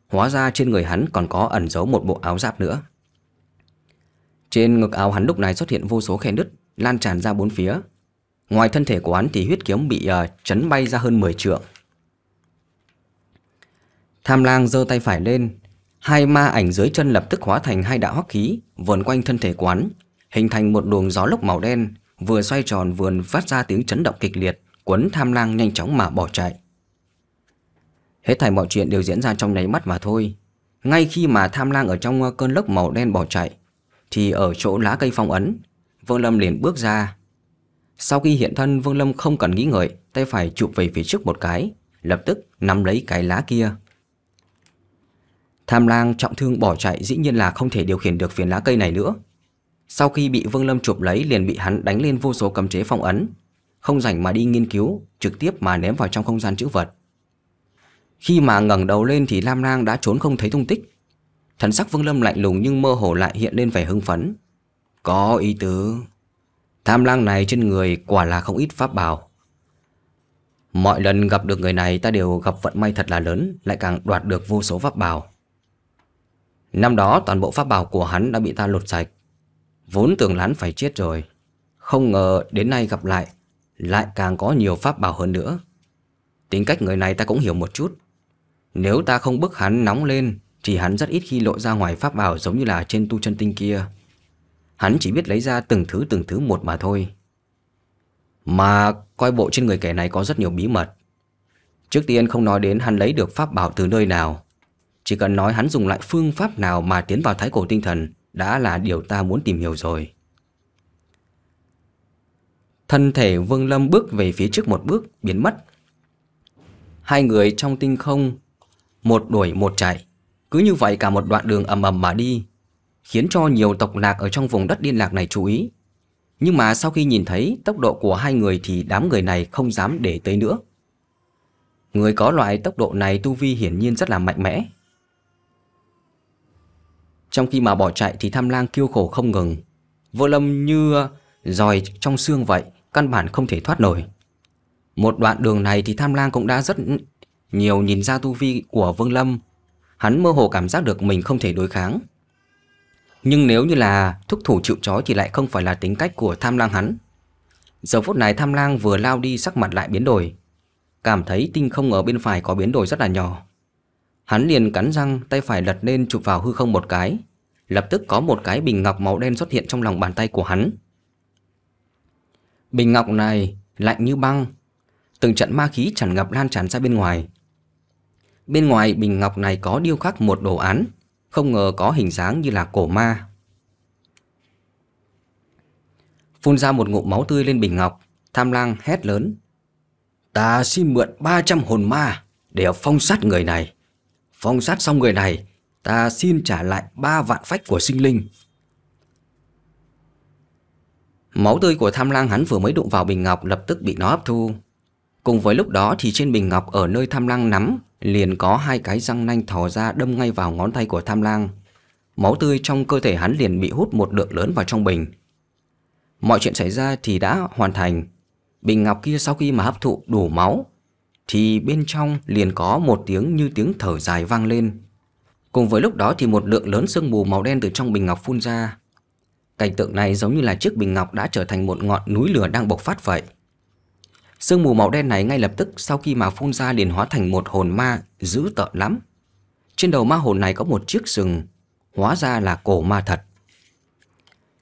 Hóa ra trên người hắn còn có ẩn giấu một bộ áo giáp nữa Trên ngực áo hắn lúc này xuất hiện vô số khe nứt lan tràn ra bốn phía. Ngoài thân thể của hắn thì huyết kiếm bị uh, chấn bay ra hơn 10 trượng. Tham lang giơ tay phải lên, hai ma ảnh dưới chân lập tức hóa thành hai đạo hắc khí vờn quanh thân thể Quán, hình thành một luồng gió lốc màu đen, vừa xoay tròn vừa phát ra tiếng chấn động kịch liệt, quấn tham lang nhanh chóng mà bỏ chạy. Hết thảy mọi chuyện đều diễn ra trong nháy mắt mà thôi. Ngay khi mà tham lang ở trong ờ, cơn lốc màu đen bỏ chạy, thì ở chỗ lá cây phong ấn, Vương Lâm liền bước ra. Sau khi hiện thân, Vương Lâm không cần nghĩ ngợi, tay phải chụp về phía trước một cái, lập tức nắm lấy cái lá kia. Tham lang trọng thương bỏ chạy dĩ nhiên là không thể điều khiển được phiến lá cây này nữa. Sau khi bị Vương Lâm chụp lấy liền bị hắn đánh lên vô số cấm chế phong ấn, không rảnh mà đi nghiên cứu, trực tiếp mà ném vào trong không gian chữ vật. Khi mà ngẩng đầu lên thì Lam Lang đã trốn không thấy tung tích. Thần sắc Vương Lâm lạnh lùng nhưng mơ hồ lại hiện lên vẻ hưng phấn, có ý tứ Tham lang này trên người quả là không ít pháp bảo Mọi lần gặp được người này ta đều gặp vận may thật là lớn Lại càng đoạt được vô số pháp bảo Năm đó toàn bộ pháp bảo của hắn đã bị ta lột sạch Vốn tưởng lán phải chết rồi Không ngờ đến nay gặp lại Lại càng có nhiều pháp bảo hơn nữa Tính cách người này ta cũng hiểu một chút Nếu ta không bức hắn nóng lên Thì hắn rất ít khi lộ ra ngoài pháp bảo giống như là trên tu chân tinh kia Hắn chỉ biết lấy ra từng thứ từng thứ một mà thôi Mà coi bộ trên người kẻ này có rất nhiều bí mật Trước tiên không nói đến hắn lấy được pháp bảo từ nơi nào Chỉ cần nói hắn dùng lại phương pháp nào mà tiến vào thái cổ tinh thần Đã là điều ta muốn tìm hiểu rồi Thân thể Vương Lâm bước về phía trước một bước biến mất Hai người trong tinh không Một đuổi một chạy Cứ như vậy cả một đoạn đường ầm ầm mà đi khiến cho nhiều tộc lạc ở trong vùng đất liên lạc này chú ý. Nhưng mà sau khi nhìn thấy tốc độ của hai người thì đám người này không dám để tới nữa. Người có loại tốc độ này tu vi hiển nhiên rất là mạnh mẽ. Trong khi mà bỏ chạy thì tham lang kêu khổ không ngừng. Vô lâm như dòi trong xương vậy, căn bản không thể thoát nổi. Một đoạn đường này thì tham lang cũng đã rất nhiều nhìn ra tu vi của Vương Lâm. Hắn mơ hồ cảm giác được mình không thể đối kháng. Nhưng nếu như là thúc thủ chịu trói thì lại không phải là tính cách của tham lang hắn. Giờ phút này tham lang vừa lao đi sắc mặt lại biến đổi. Cảm thấy tinh không ở bên phải có biến đổi rất là nhỏ. Hắn liền cắn răng tay phải lật lên chụp vào hư không một cái. Lập tức có một cái bình ngọc màu đen xuất hiện trong lòng bàn tay của hắn. Bình ngọc này lạnh như băng. Từng trận ma khí tràn ngập lan tràn ra bên ngoài. Bên ngoài bình ngọc này có điêu khắc một đồ án không ngờ có hình dáng như là cổ ma Phun ra một ngụm máu tươi lên bình ngọc Tham lang hét lớn Ta xin mượn 300 hồn ma Để phong sát người này Phong sát xong người này Ta xin trả lại 3 vạn phách của sinh linh Máu tươi của tham lang hắn vừa mới đụng vào bình ngọc lập tức bị nó hấp thu Cùng với lúc đó thì trên bình ngọc ở nơi tham lang nắm liền có hai cái răng nanh thò ra đâm ngay vào ngón tay của tham lang. Máu tươi trong cơ thể hắn liền bị hút một lượng lớn vào trong bình. Mọi chuyện xảy ra thì đã hoàn thành. Bình ngọc kia sau khi mà hấp thụ đủ máu, thì bên trong liền có một tiếng như tiếng thở dài vang lên. Cùng với lúc đó thì một lượng lớn sương mù màu đen từ trong bình ngọc phun ra. Cảnh tượng này giống như là chiếc bình ngọc đã trở thành một ngọn núi lửa đang bộc phát vậy. Sương mù màu đen này ngay lập tức sau khi mà phun ra liền hóa thành một hồn ma dữ tợn lắm. Trên đầu ma hồn này có một chiếc sừng, hóa ra là cổ ma thật.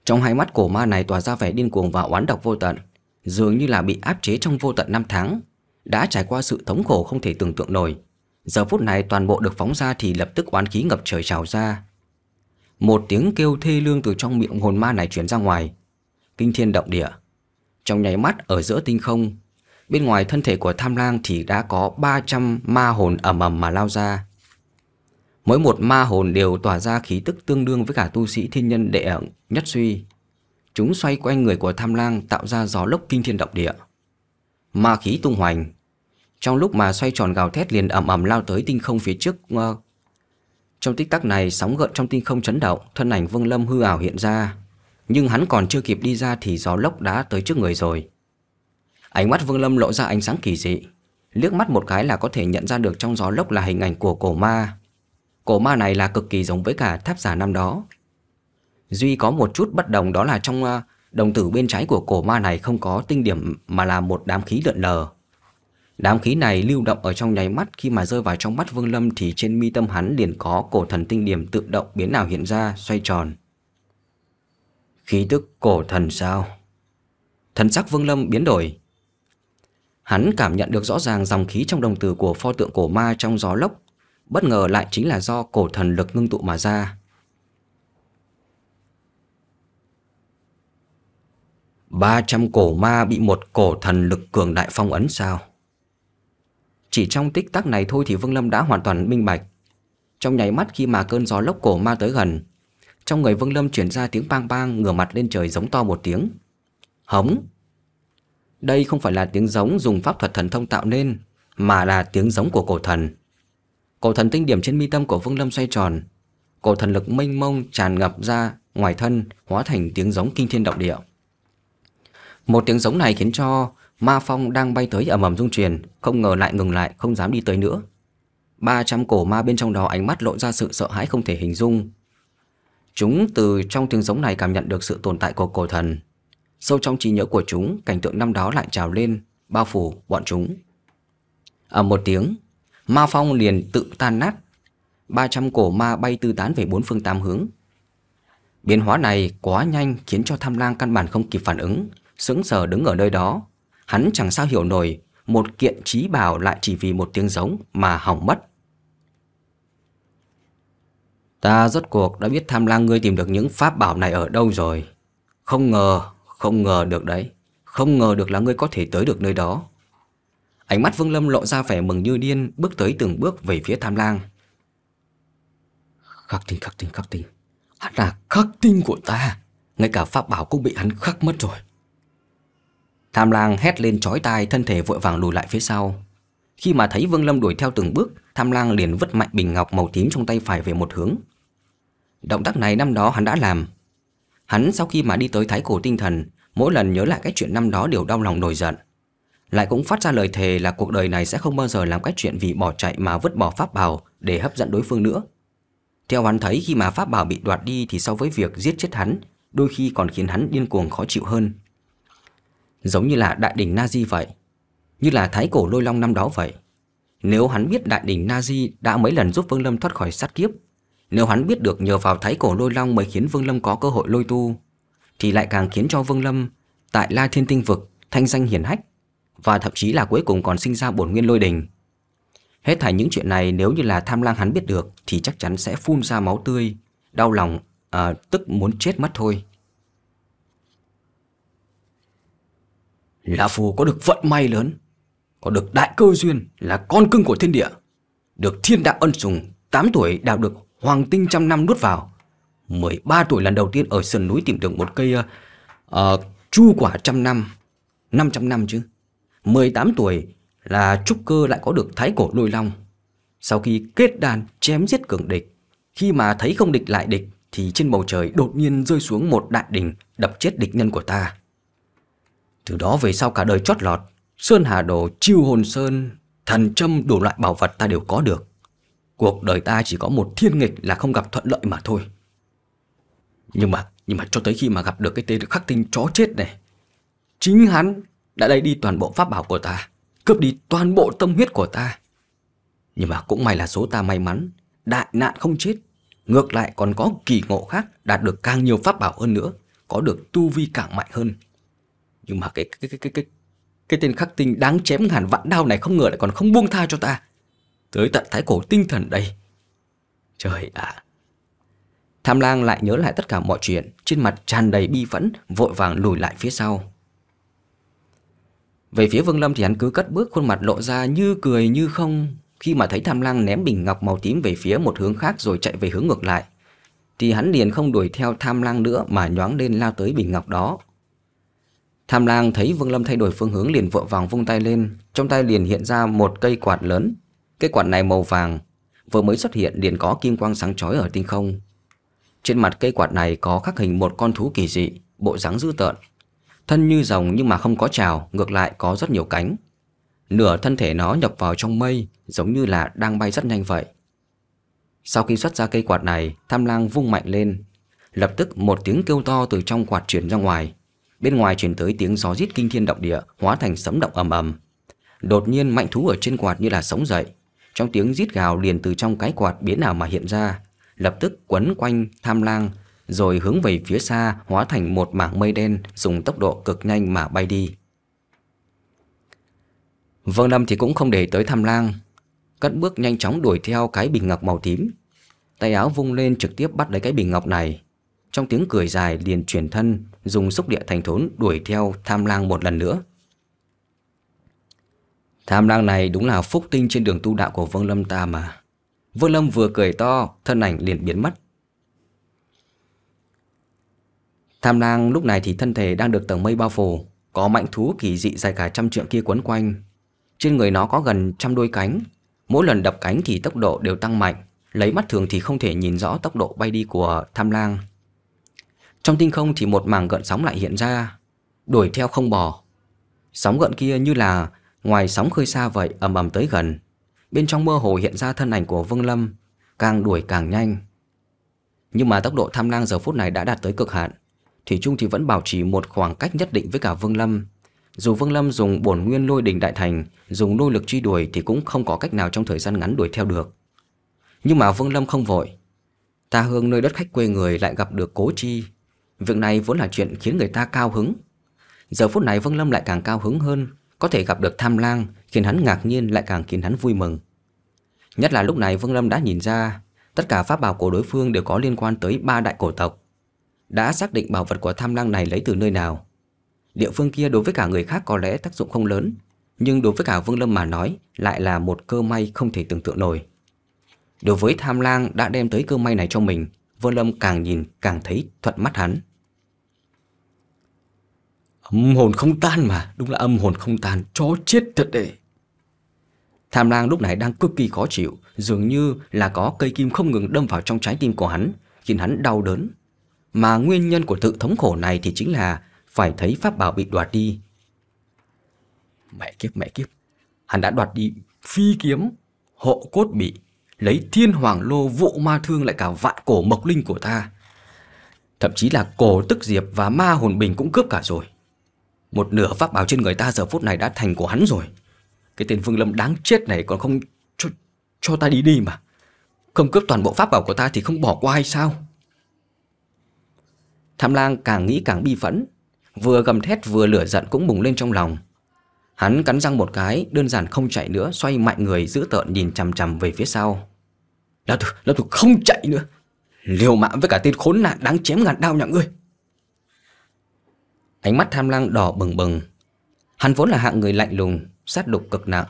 Trong hai mắt cổ ma này tỏa ra vẻ điên cuồng và oán độc vô tận, dường như là bị áp chế trong vô tận năm tháng, đã trải qua sự thống khổ không thể tưởng tượng nổi. Giờ phút này toàn bộ được phóng ra thì lập tức oán khí ngập trời trào ra. Một tiếng kêu thê lương từ trong miệng hồn ma này truyền ra ngoài, kinh thiên động địa. Trong nháy mắt ở giữa tinh không, Bên ngoài thân thể của tham lang thì đã có 300 ma hồn ầm ầm mà lao ra. Mỗi một ma hồn đều tỏa ra khí tức tương đương với cả tu sĩ thiên nhân đệ ẩn nhất suy. Chúng xoay quanh người của tham lang tạo ra gió lốc kinh thiên động địa. Ma khí tung hoành. Trong lúc mà xoay tròn gào thét liền ầm ầm lao tới tinh không phía trước. Ờ. Trong tích tắc này sóng gợn trong tinh không chấn động, thân ảnh Vương Lâm hư ảo hiện ra. Nhưng hắn còn chưa kịp đi ra thì gió lốc đã tới trước người rồi. Ánh mắt Vương Lâm lộ ra ánh sáng kỳ dị, liếc mắt một cái là có thể nhận ra được trong gió lốc là hình ảnh của cổ ma. Cổ ma này là cực kỳ giống với cả tháp giả năm đó. Duy có một chút bất đồng đó là trong à, đồng tử bên trái của cổ ma này không có tinh điểm mà là một đám khí lượn lờ. Đám khí này lưu động ở trong nháy mắt khi mà rơi vào trong mắt Vương Lâm thì trên mi tâm hắn liền có cổ thần tinh điểm tự động biến nào hiện ra, xoay tròn. Khí tức cổ thần sao? Thần sắc Vương Lâm biến đổi, Hắn cảm nhận được rõ ràng dòng khí trong đồng tử của pho tượng cổ ma trong gió lốc, bất ngờ lại chính là do cổ thần lực ngưng tụ mà ra. ba trăm cổ ma bị một cổ thần lực cường đại phong ấn sao? Chỉ trong tích tắc này thôi thì Vương Lâm đã hoàn toàn minh bạch. Trong nháy mắt khi mà cơn gió lốc cổ ma tới gần, trong người Vương Lâm chuyển ra tiếng bang bang ngửa mặt lên trời giống to một tiếng. Hống! Đây không phải là tiếng giống dùng pháp thuật thần thông tạo nên, mà là tiếng giống của cổ thần. Cổ thần tinh điểm trên mi tâm của Vương Lâm xoay tròn, cổ thần lực mênh mông tràn ngập ra ngoài thân, hóa thành tiếng giống kinh thiên động địa. Một tiếng giống này khiến cho Ma Phong đang bay tới ở mầm dung truyền, không ngờ lại ngừng lại, không dám đi tới nữa. 300 cổ ma bên trong đó ánh mắt lộ ra sự sợ hãi không thể hình dung. Chúng từ trong tiếng giống này cảm nhận được sự tồn tại của cổ thần. Sâu trong trí nhớ của chúng, cảnh tượng năm đó lại trào lên, bao phủ bọn chúng. Ở một tiếng, ma phong liền tự tan nát. 300 cổ ma bay tư tán về bốn phương tám hướng. Biến hóa này quá nhanh khiến cho tham lang căn bản không kịp phản ứng, sững sờ đứng ở nơi đó. Hắn chẳng sao hiểu nổi, một kiện trí bảo lại chỉ vì một tiếng giống mà hỏng mất. Ta rốt cuộc đã biết tham lang ngươi tìm được những pháp bảo này ở đâu rồi. Không ngờ không ngờ được đấy Không ngờ được là ngươi có thể tới được nơi đó Ánh mắt Vương Lâm lộ ra vẻ mừng như điên Bước tới từng bước về phía tham lang Khắc tinh khắc tinh khắc tinh Hắn là khắc tinh của ta Ngay cả pháp bảo cũng bị hắn khắc mất rồi Tham lang hét lên chói tai Thân thể vội vàng lùi lại phía sau Khi mà thấy Vương Lâm đuổi theo từng bước Tham lang liền vứt mạnh bình ngọc màu tím trong tay phải về một hướng Động tác này năm đó hắn đã làm Hắn sau khi mà đi tới thái cổ tinh thần, mỗi lần nhớ lại cái chuyện năm đó đều đau lòng nổi giận. Lại cũng phát ra lời thề là cuộc đời này sẽ không bao giờ làm cái chuyện vì bỏ chạy mà vứt bỏ pháp bảo để hấp dẫn đối phương nữa. Theo hắn thấy khi mà pháp bảo bị đoạt đi thì so với việc giết chết hắn, đôi khi còn khiến hắn điên cuồng khó chịu hơn. Giống như là đại đỉnh Nazi vậy, như là thái cổ lôi long năm đó vậy. Nếu hắn biết đại đỉnh Nazi đã mấy lần giúp Vương Lâm thoát khỏi sát kiếp nếu hắn biết được nhờ vào thái cổ lôi long mới khiến Vương Lâm có cơ hội lôi tu, thì lại càng khiến cho Vương Lâm tại La Thiên Tinh Vực thanh danh hiển hách và thậm chí là cuối cùng còn sinh ra bổn nguyên lôi đình. Hết thảy những chuyện này nếu như là tham lang hắn biết được thì chắc chắn sẽ phun ra máu tươi, đau lòng, à, tức muốn chết mất thôi. Là phù có được vận may lớn, có được đại cơ duyên là con cưng của thiên địa, được thiên đạo ân sùng, 8 tuổi đào được Hoàng tinh trăm năm nuốt vào 13 tuổi lần đầu tiên ở sườn núi tìm được một cây uh, chu quả trăm năm 500 năm chứ 18 tuổi là trúc cơ lại có được thái cổ lôi long Sau khi kết đàn chém giết cường địch Khi mà thấy không địch lại địch Thì trên bầu trời đột nhiên rơi xuống một đại đỉnh Đập chết địch nhân của ta Từ đó về sau cả đời chót lọt Sơn Hà Đồ, Chiêu Hồn Sơn, Thần trâm đủ loại bảo vật ta đều có được Cuộc đời ta chỉ có một thiên nghịch là không gặp thuận lợi mà thôi. Nhưng mà, nhưng mà cho tới khi mà gặp được cái tên khắc tinh chó chết này, chính hắn đã lấy đi toàn bộ pháp bảo của ta, cướp đi toàn bộ tâm huyết của ta. Nhưng mà cũng may là số ta may mắn, đại nạn không chết, ngược lại còn có kỳ ngộ khác đạt được càng nhiều pháp bảo hơn nữa, có được tu vi càng mạnh hơn. Nhưng mà cái cái cái cái cái cái tên khắc tinh đáng chém ngàn vạn đau này không ngờ lại còn không buông tha cho ta tới tận thái cổ tinh thần đây. Trời ạ! À. Tham lang lại nhớ lại tất cả mọi chuyện, trên mặt tràn đầy bi phẫn, vội vàng lùi lại phía sau. Về phía Vương Lâm thì hắn cứ cất bước khuôn mặt lộ ra như cười như không Khi mà thấy Tham Lang ném bình ngọc màu tím về phía một hướng khác rồi chạy về hướng ngược lại Thì hắn liền không đuổi theo Tham Lang nữa mà nhoáng lên lao tới bình ngọc đó Tham Lang thấy Vương Lâm thay đổi phương hướng liền vội vàng vung tay lên Trong tay liền hiện ra một cây quạt lớn cái quạt này màu vàng, vừa mới xuất hiện liền có kim quang sáng chói ở tinh không. Trên mặt cây quạt này có khắc hình một con thú kỳ dị, bộ dáng dữ tợn. Thân như rồng nhưng mà không có trào, ngược lại có rất nhiều cánh. Nửa thân thể nó nhập vào trong mây, giống như là đang bay rất nhanh vậy. Sau khi xuất ra cây quạt này, tham lang vung mạnh lên. Lập tức một tiếng kêu to từ trong quạt chuyển ra ngoài. Bên ngoài chuyển tới tiếng gió rít kinh thiên động địa, hóa thành sấm động ầm ầm. Đột nhiên mạnh thú ở trên quạt như là sống dậy, trong tiếng rít gào liền từ trong cái quạt biến ảo mà hiện ra, lập tức quấn quanh tham lang, rồi hướng về phía xa hóa thành một mảng mây đen dùng tốc độ cực nhanh mà bay đi. Vương Lâm thì cũng không để tới tham lang, cất bước nhanh chóng đuổi theo cái bình ngọc màu tím. Tay áo vung lên trực tiếp bắt lấy cái bình ngọc này. Trong tiếng cười dài liền chuyển thân, dùng xúc địa thành thốn đuổi theo tham lang một lần nữa. Tham lang này đúng là phúc tinh trên đường tu đạo của Vương Lâm ta mà. Vương Lâm vừa cười to, thân ảnh liền biến mất. Tham lang lúc này thì thân thể đang được tầng mây bao phủ, có mạnh thú kỳ dị dài cả trăm trượng kia quấn quanh. Trên người nó có gần trăm đôi cánh, mỗi lần đập cánh thì tốc độ đều tăng mạnh, lấy mắt thường thì không thể nhìn rõ tốc độ bay đi của tham lang. Trong tinh không thì một mảng gợn sóng lại hiện ra, đuổi theo không bỏ. Sóng gợn kia như là Ngoài sóng khơi xa vậy ầm ầm tới gần Bên trong mơ hồ hiện ra thân ảnh của Vương Lâm Càng đuổi càng nhanh Nhưng mà tốc độ tham lang giờ phút này đã đạt tới cực hạn Thủy Trung thì vẫn bảo trì một khoảng cách nhất định với cả Vương Lâm Dù Vương Lâm dùng bổn nguyên lôi đình đại thành Dùng lôi lực truy đuổi thì cũng không có cách nào trong thời gian ngắn đuổi theo được Nhưng mà Vương Lâm không vội Ta hương nơi đất khách quê người lại gặp được cố chi Việc này vốn là chuyện khiến người ta cao hứng Giờ phút này Vương Lâm lại càng cao hứng hơn có thể gặp được tham lang khiến hắn ngạc nhiên lại càng khiến hắn vui mừng. Nhất là lúc này Vương Lâm đã nhìn ra tất cả pháp bảo của đối phương đều có liên quan tới ba đại cổ tộc. Đã xác định bảo vật của tham lang này lấy từ nơi nào. Địa phương kia đối với cả người khác có lẽ tác dụng không lớn, nhưng đối với cả Vương Lâm mà nói lại là một cơ may không thể tưởng tượng nổi. Đối với tham lang đã đem tới cơ may này cho mình, Vương Lâm càng nhìn càng thấy thuận mắt hắn. Âm hồn không tan mà, đúng là âm hồn không tan, chó chết thật đấy. Tham lang lúc này đang cực kỳ khó chịu, dường như là có cây kim không ngừng đâm vào trong trái tim của hắn, khiến hắn đau đớn. Mà nguyên nhân của tự thống khổ này thì chính là phải thấy pháp bảo bị đoạt đi. Mẹ kiếp, mẹ kiếp, hắn đã đoạt đi phi kiếm, hộ cốt bị, lấy thiên hoàng lô vụ ma thương lại cả vạn cổ mộc linh của ta. Thậm chí là cổ tức diệp và ma hồn bình cũng cướp cả rồi. Một nửa pháp bảo trên người ta giờ phút này đã thành của hắn rồi Cái tên Vương Lâm đáng chết này còn không cho, cho ta đi đi mà Không cướp toàn bộ pháp bảo của ta thì không bỏ qua hay sao Tham lang càng nghĩ càng bi phẫn Vừa gầm thét vừa lửa giận cũng bùng lên trong lòng Hắn cắn răng một cái Đơn giản không chạy nữa Xoay mạnh người giữ tợn nhìn chằm chằm về phía sau Lão tử, lão tử không chạy nữa Liều mạng với cả tên khốn nạn đáng chém ngàn đao nhà ngươi Ánh mắt tham lang đỏ bừng bừng Hắn vốn là hạng người lạnh lùng Sát đục cực nặng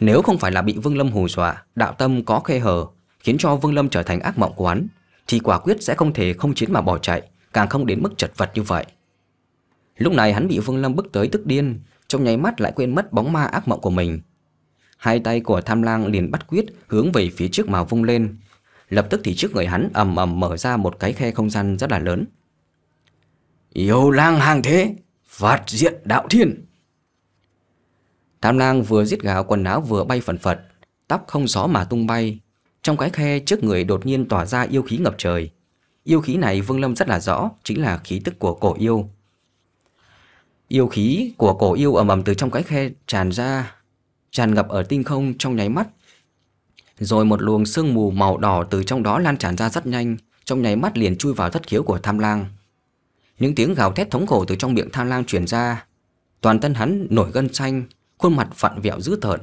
Nếu không phải là bị Vương Lâm hù dọa Đạo tâm có khe hở Khiến cho Vương Lâm trở thành ác mộng của hắn Thì quả quyết sẽ không thể không chiến mà bỏ chạy Càng không đến mức chật vật như vậy Lúc này hắn bị Vương Lâm bức tới tức điên Trong nháy mắt lại quên mất bóng ma ác mộng của mình Hai tay của tham lang liền bắt quyết Hướng về phía trước mà vung lên Lập tức thì trước người hắn ầm ầm mở ra một cái khe không gian rất là lớn Yêu lang hàng thế, phạt diện đạo thiên. Tam lang vừa giết gào quần áo vừa bay phần phật, tóc không gió mà tung bay. Trong cái khe trước người đột nhiên tỏa ra yêu khí ngập trời. Yêu khí này Vương Lâm rất là rõ, chính là khí tức của cổ yêu. Yêu khí của cổ yêu ầm ầm từ trong cái khe tràn ra, tràn ngập ở tinh không trong nháy mắt. Rồi một luồng sương mù màu đỏ từ trong đó lan tràn ra rất nhanh, trong nháy mắt liền chui vào thất khiếu của Tham Lang. Những tiếng gào thét thống khổ từ trong miệng tham lang truyền ra Toàn thân hắn nổi gân xanh Khuôn mặt vặn vẹo dữ tợn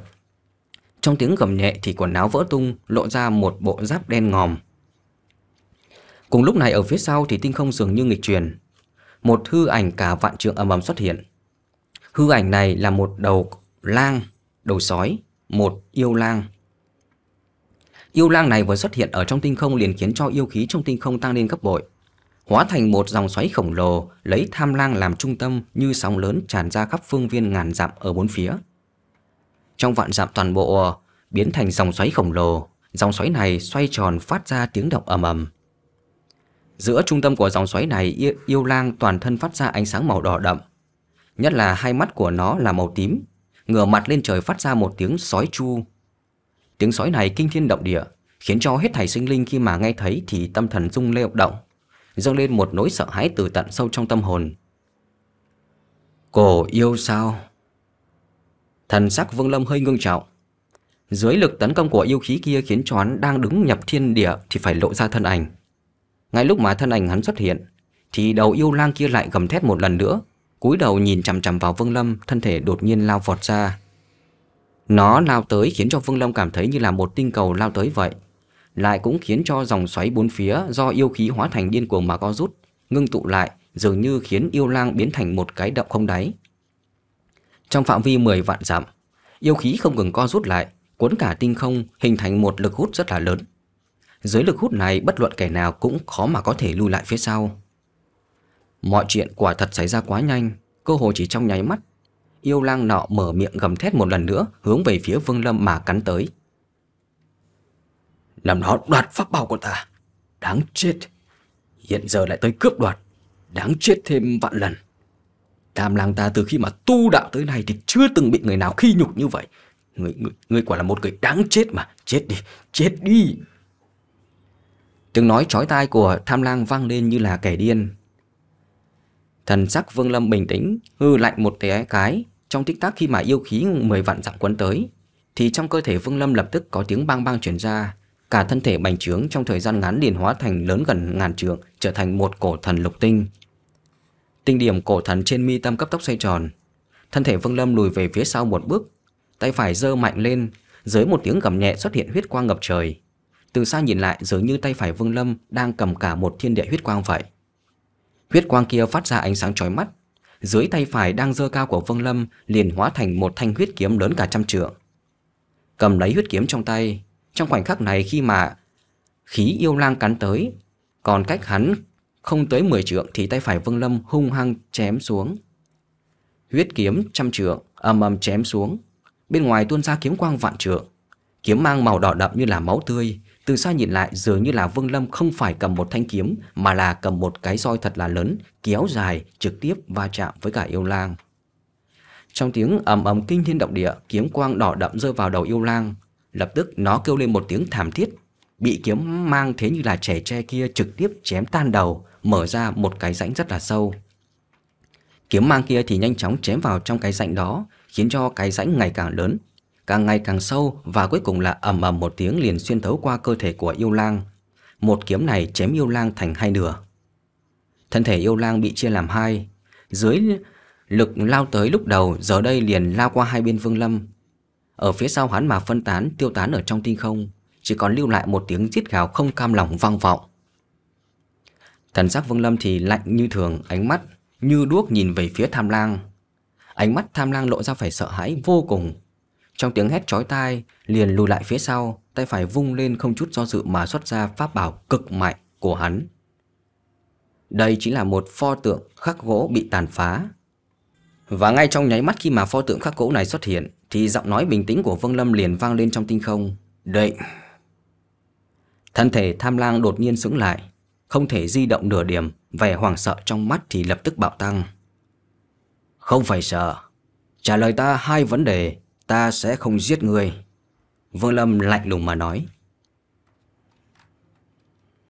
Trong tiếng gầm nhẹ thì quần áo vỡ tung Lộ ra một bộ giáp đen ngòm Cùng lúc này ở phía sau thì tinh không dường như nghịch truyền Một hư ảnh cả vạn trượng ầm ầm xuất hiện Hư ảnh này là một đầu lang, đầu sói, một yêu lang Yêu lang này vừa xuất hiện ở trong tinh không liền khiến cho yêu khí trong tinh không tăng lên gấp bội hóa thành một dòng xoáy khổng lồ lấy tham lang làm trung tâm như sóng lớn tràn ra khắp phương viên ngàn dặm ở bốn phía. Trong vạn dặm toàn bộ biến thành dòng xoáy khổng lồ, dòng xoáy này xoay tròn phát ra tiếng động ầm ầm. Giữa trung tâm của dòng xoáy này yêu, yêu lang toàn thân phát ra ánh sáng màu đỏ đậm, nhất là hai mắt của nó là màu tím, ngửa mặt lên trời phát ra một tiếng sói chu. Tiếng sói này kinh thiên động địa, khiến cho hết thảy sinh linh khi mà nghe thấy thì tâm thần rung lên động dâng lên một nỗi sợ hãi từ tận sâu trong tâm hồn. Cổ yêu sao? Thần sắc Vương Lâm hơi ngưng trọng. Dưới lực tấn công của yêu khí kia khiến cho hắn đang đứng nhập thiên địa thì phải lộ ra thân ảnh. Ngay lúc mà thân ảnh hắn xuất hiện, thì đầu yêu lang kia lại gầm thét một lần nữa, cúi đầu nhìn chằm chằm vào Vương Lâm, thân thể đột nhiên lao vọt ra. Nó lao tới khiến cho Vương Lâm cảm thấy như là một tinh cầu lao tới vậy, lại cũng khiến cho dòng xoáy bốn phía do yêu khí hóa thành điên cuồng mà co rút, ngưng tụ lại, dường như khiến yêu lang biến thành một cái động không đáy. Trong phạm vi 10 vạn dặm, yêu khí không ngừng co rút lại, cuốn cả tinh không hình thành một lực hút rất là lớn. Dưới lực hút này bất luận kẻ nào cũng khó mà có thể lui lại phía sau. Mọi chuyện quả thật xảy ra quá nhanh, cơ hồ chỉ trong nháy mắt. Yêu lang nọ mở miệng gầm thét một lần nữa hướng về phía Vương Lâm mà cắn tới. Làm nó đoạt pháp bảo của ta Đáng chết Hiện giờ lại tới cướp đoạt Đáng chết thêm vạn lần Tam lang ta từ khi mà tu đạo tới nay Thì chưa từng bị người nào khi nhục như vậy Người, người, người quả là một người đáng chết mà Chết đi, chết đi Tiếng nói chói tai của tham lang vang lên như là kẻ điên Thần sắc Vương Lâm bình tĩnh Hư lạnh một té cái Trong tích tắc khi mà yêu khí mười vạn dặm quấn tới Thì trong cơ thể Vương Lâm lập tức có tiếng bang bang chuyển ra Cả thân thể bành trướng trong thời gian ngắn liền hóa thành lớn gần ngàn trượng, trở thành một cổ thần lục tinh. Tinh điểm cổ thần trên mi tâm cấp tốc xoay tròn. Thân thể Vương Lâm lùi về phía sau một bước, tay phải giơ mạnh lên, dưới một tiếng gầm nhẹ xuất hiện huyết quang ngập trời. Từ xa nhìn lại dường như tay phải Vương Lâm đang cầm cả một thiên địa huyết quang vậy. Huyết quang kia phát ra ánh sáng chói mắt, dưới tay phải đang giơ cao của Vương Lâm liền hóa thành một thanh huyết kiếm lớn cả trăm trượng. Cầm lấy huyết kiếm trong tay, trong khoảnh khắc này khi mà khí yêu lang cắn tới, còn cách hắn không tới 10 trượng thì tay phải Vương Lâm hung hăng chém xuống. Huyết kiếm trăm trượng ầm ầm chém xuống, bên ngoài tuôn ra kiếm quang vạn trượng, kiếm mang màu đỏ đậm như là máu tươi, từ xa nhìn lại dường như là Vương Lâm không phải cầm một thanh kiếm mà là cầm một cái roi thật là lớn, kéo dài trực tiếp va chạm với cả yêu lang. Trong tiếng ầm ầm kinh thiên động địa, kiếm quang đỏ đậm rơi vào đầu yêu lang, Lập tức nó kêu lên một tiếng thảm thiết, bị kiếm mang thế như là trẻ tre kia trực tiếp chém tan đầu, mở ra một cái rãnh rất là sâu. Kiếm mang kia thì nhanh chóng chém vào trong cái rãnh đó, khiến cho cái rãnh ngày càng lớn, càng ngày càng sâu và cuối cùng là ầm ầm một tiếng liền xuyên thấu qua cơ thể của yêu lang. Một kiếm này chém yêu lang thành hai nửa. Thân thể yêu lang bị chia làm hai, dưới lực lao tới lúc đầu giờ đây liền lao qua hai bên Vương Lâm, ở phía sau hắn mà phân tán tiêu tán ở trong tinh không Chỉ còn lưu lại một tiếng giết gào không cam lòng vang vọng Thần sắc Vương Lâm thì lạnh như thường Ánh mắt như đuốc nhìn về phía tham lang Ánh mắt tham lang lộ ra phải sợ hãi vô cùng Trong tiếng hét chói tai Liền lùi lại phía sau Tay phải vung lên không chút do dự mà xuất ra pháp bảo cực mạnh của hắn Đây chính là một pho tượng khắc gỗ bị tàn phá Và ngay trong nháy mắt khi mà pho tượng khắc gỗ này xuất hiện thì giọng nói bình tĩnh của Vương Lâm liền vang lên trong tinh không đợi Thân thể tham lang đột nhiên sững lại Không thể di động nửa điểm Vẻ hoảng sợ trong mắt thì lập tức bạo tăng Không phải sợ Trả lời ta hai vấn đề Ta sẽ không giết người Vương Lâm lạnh lùng mà nói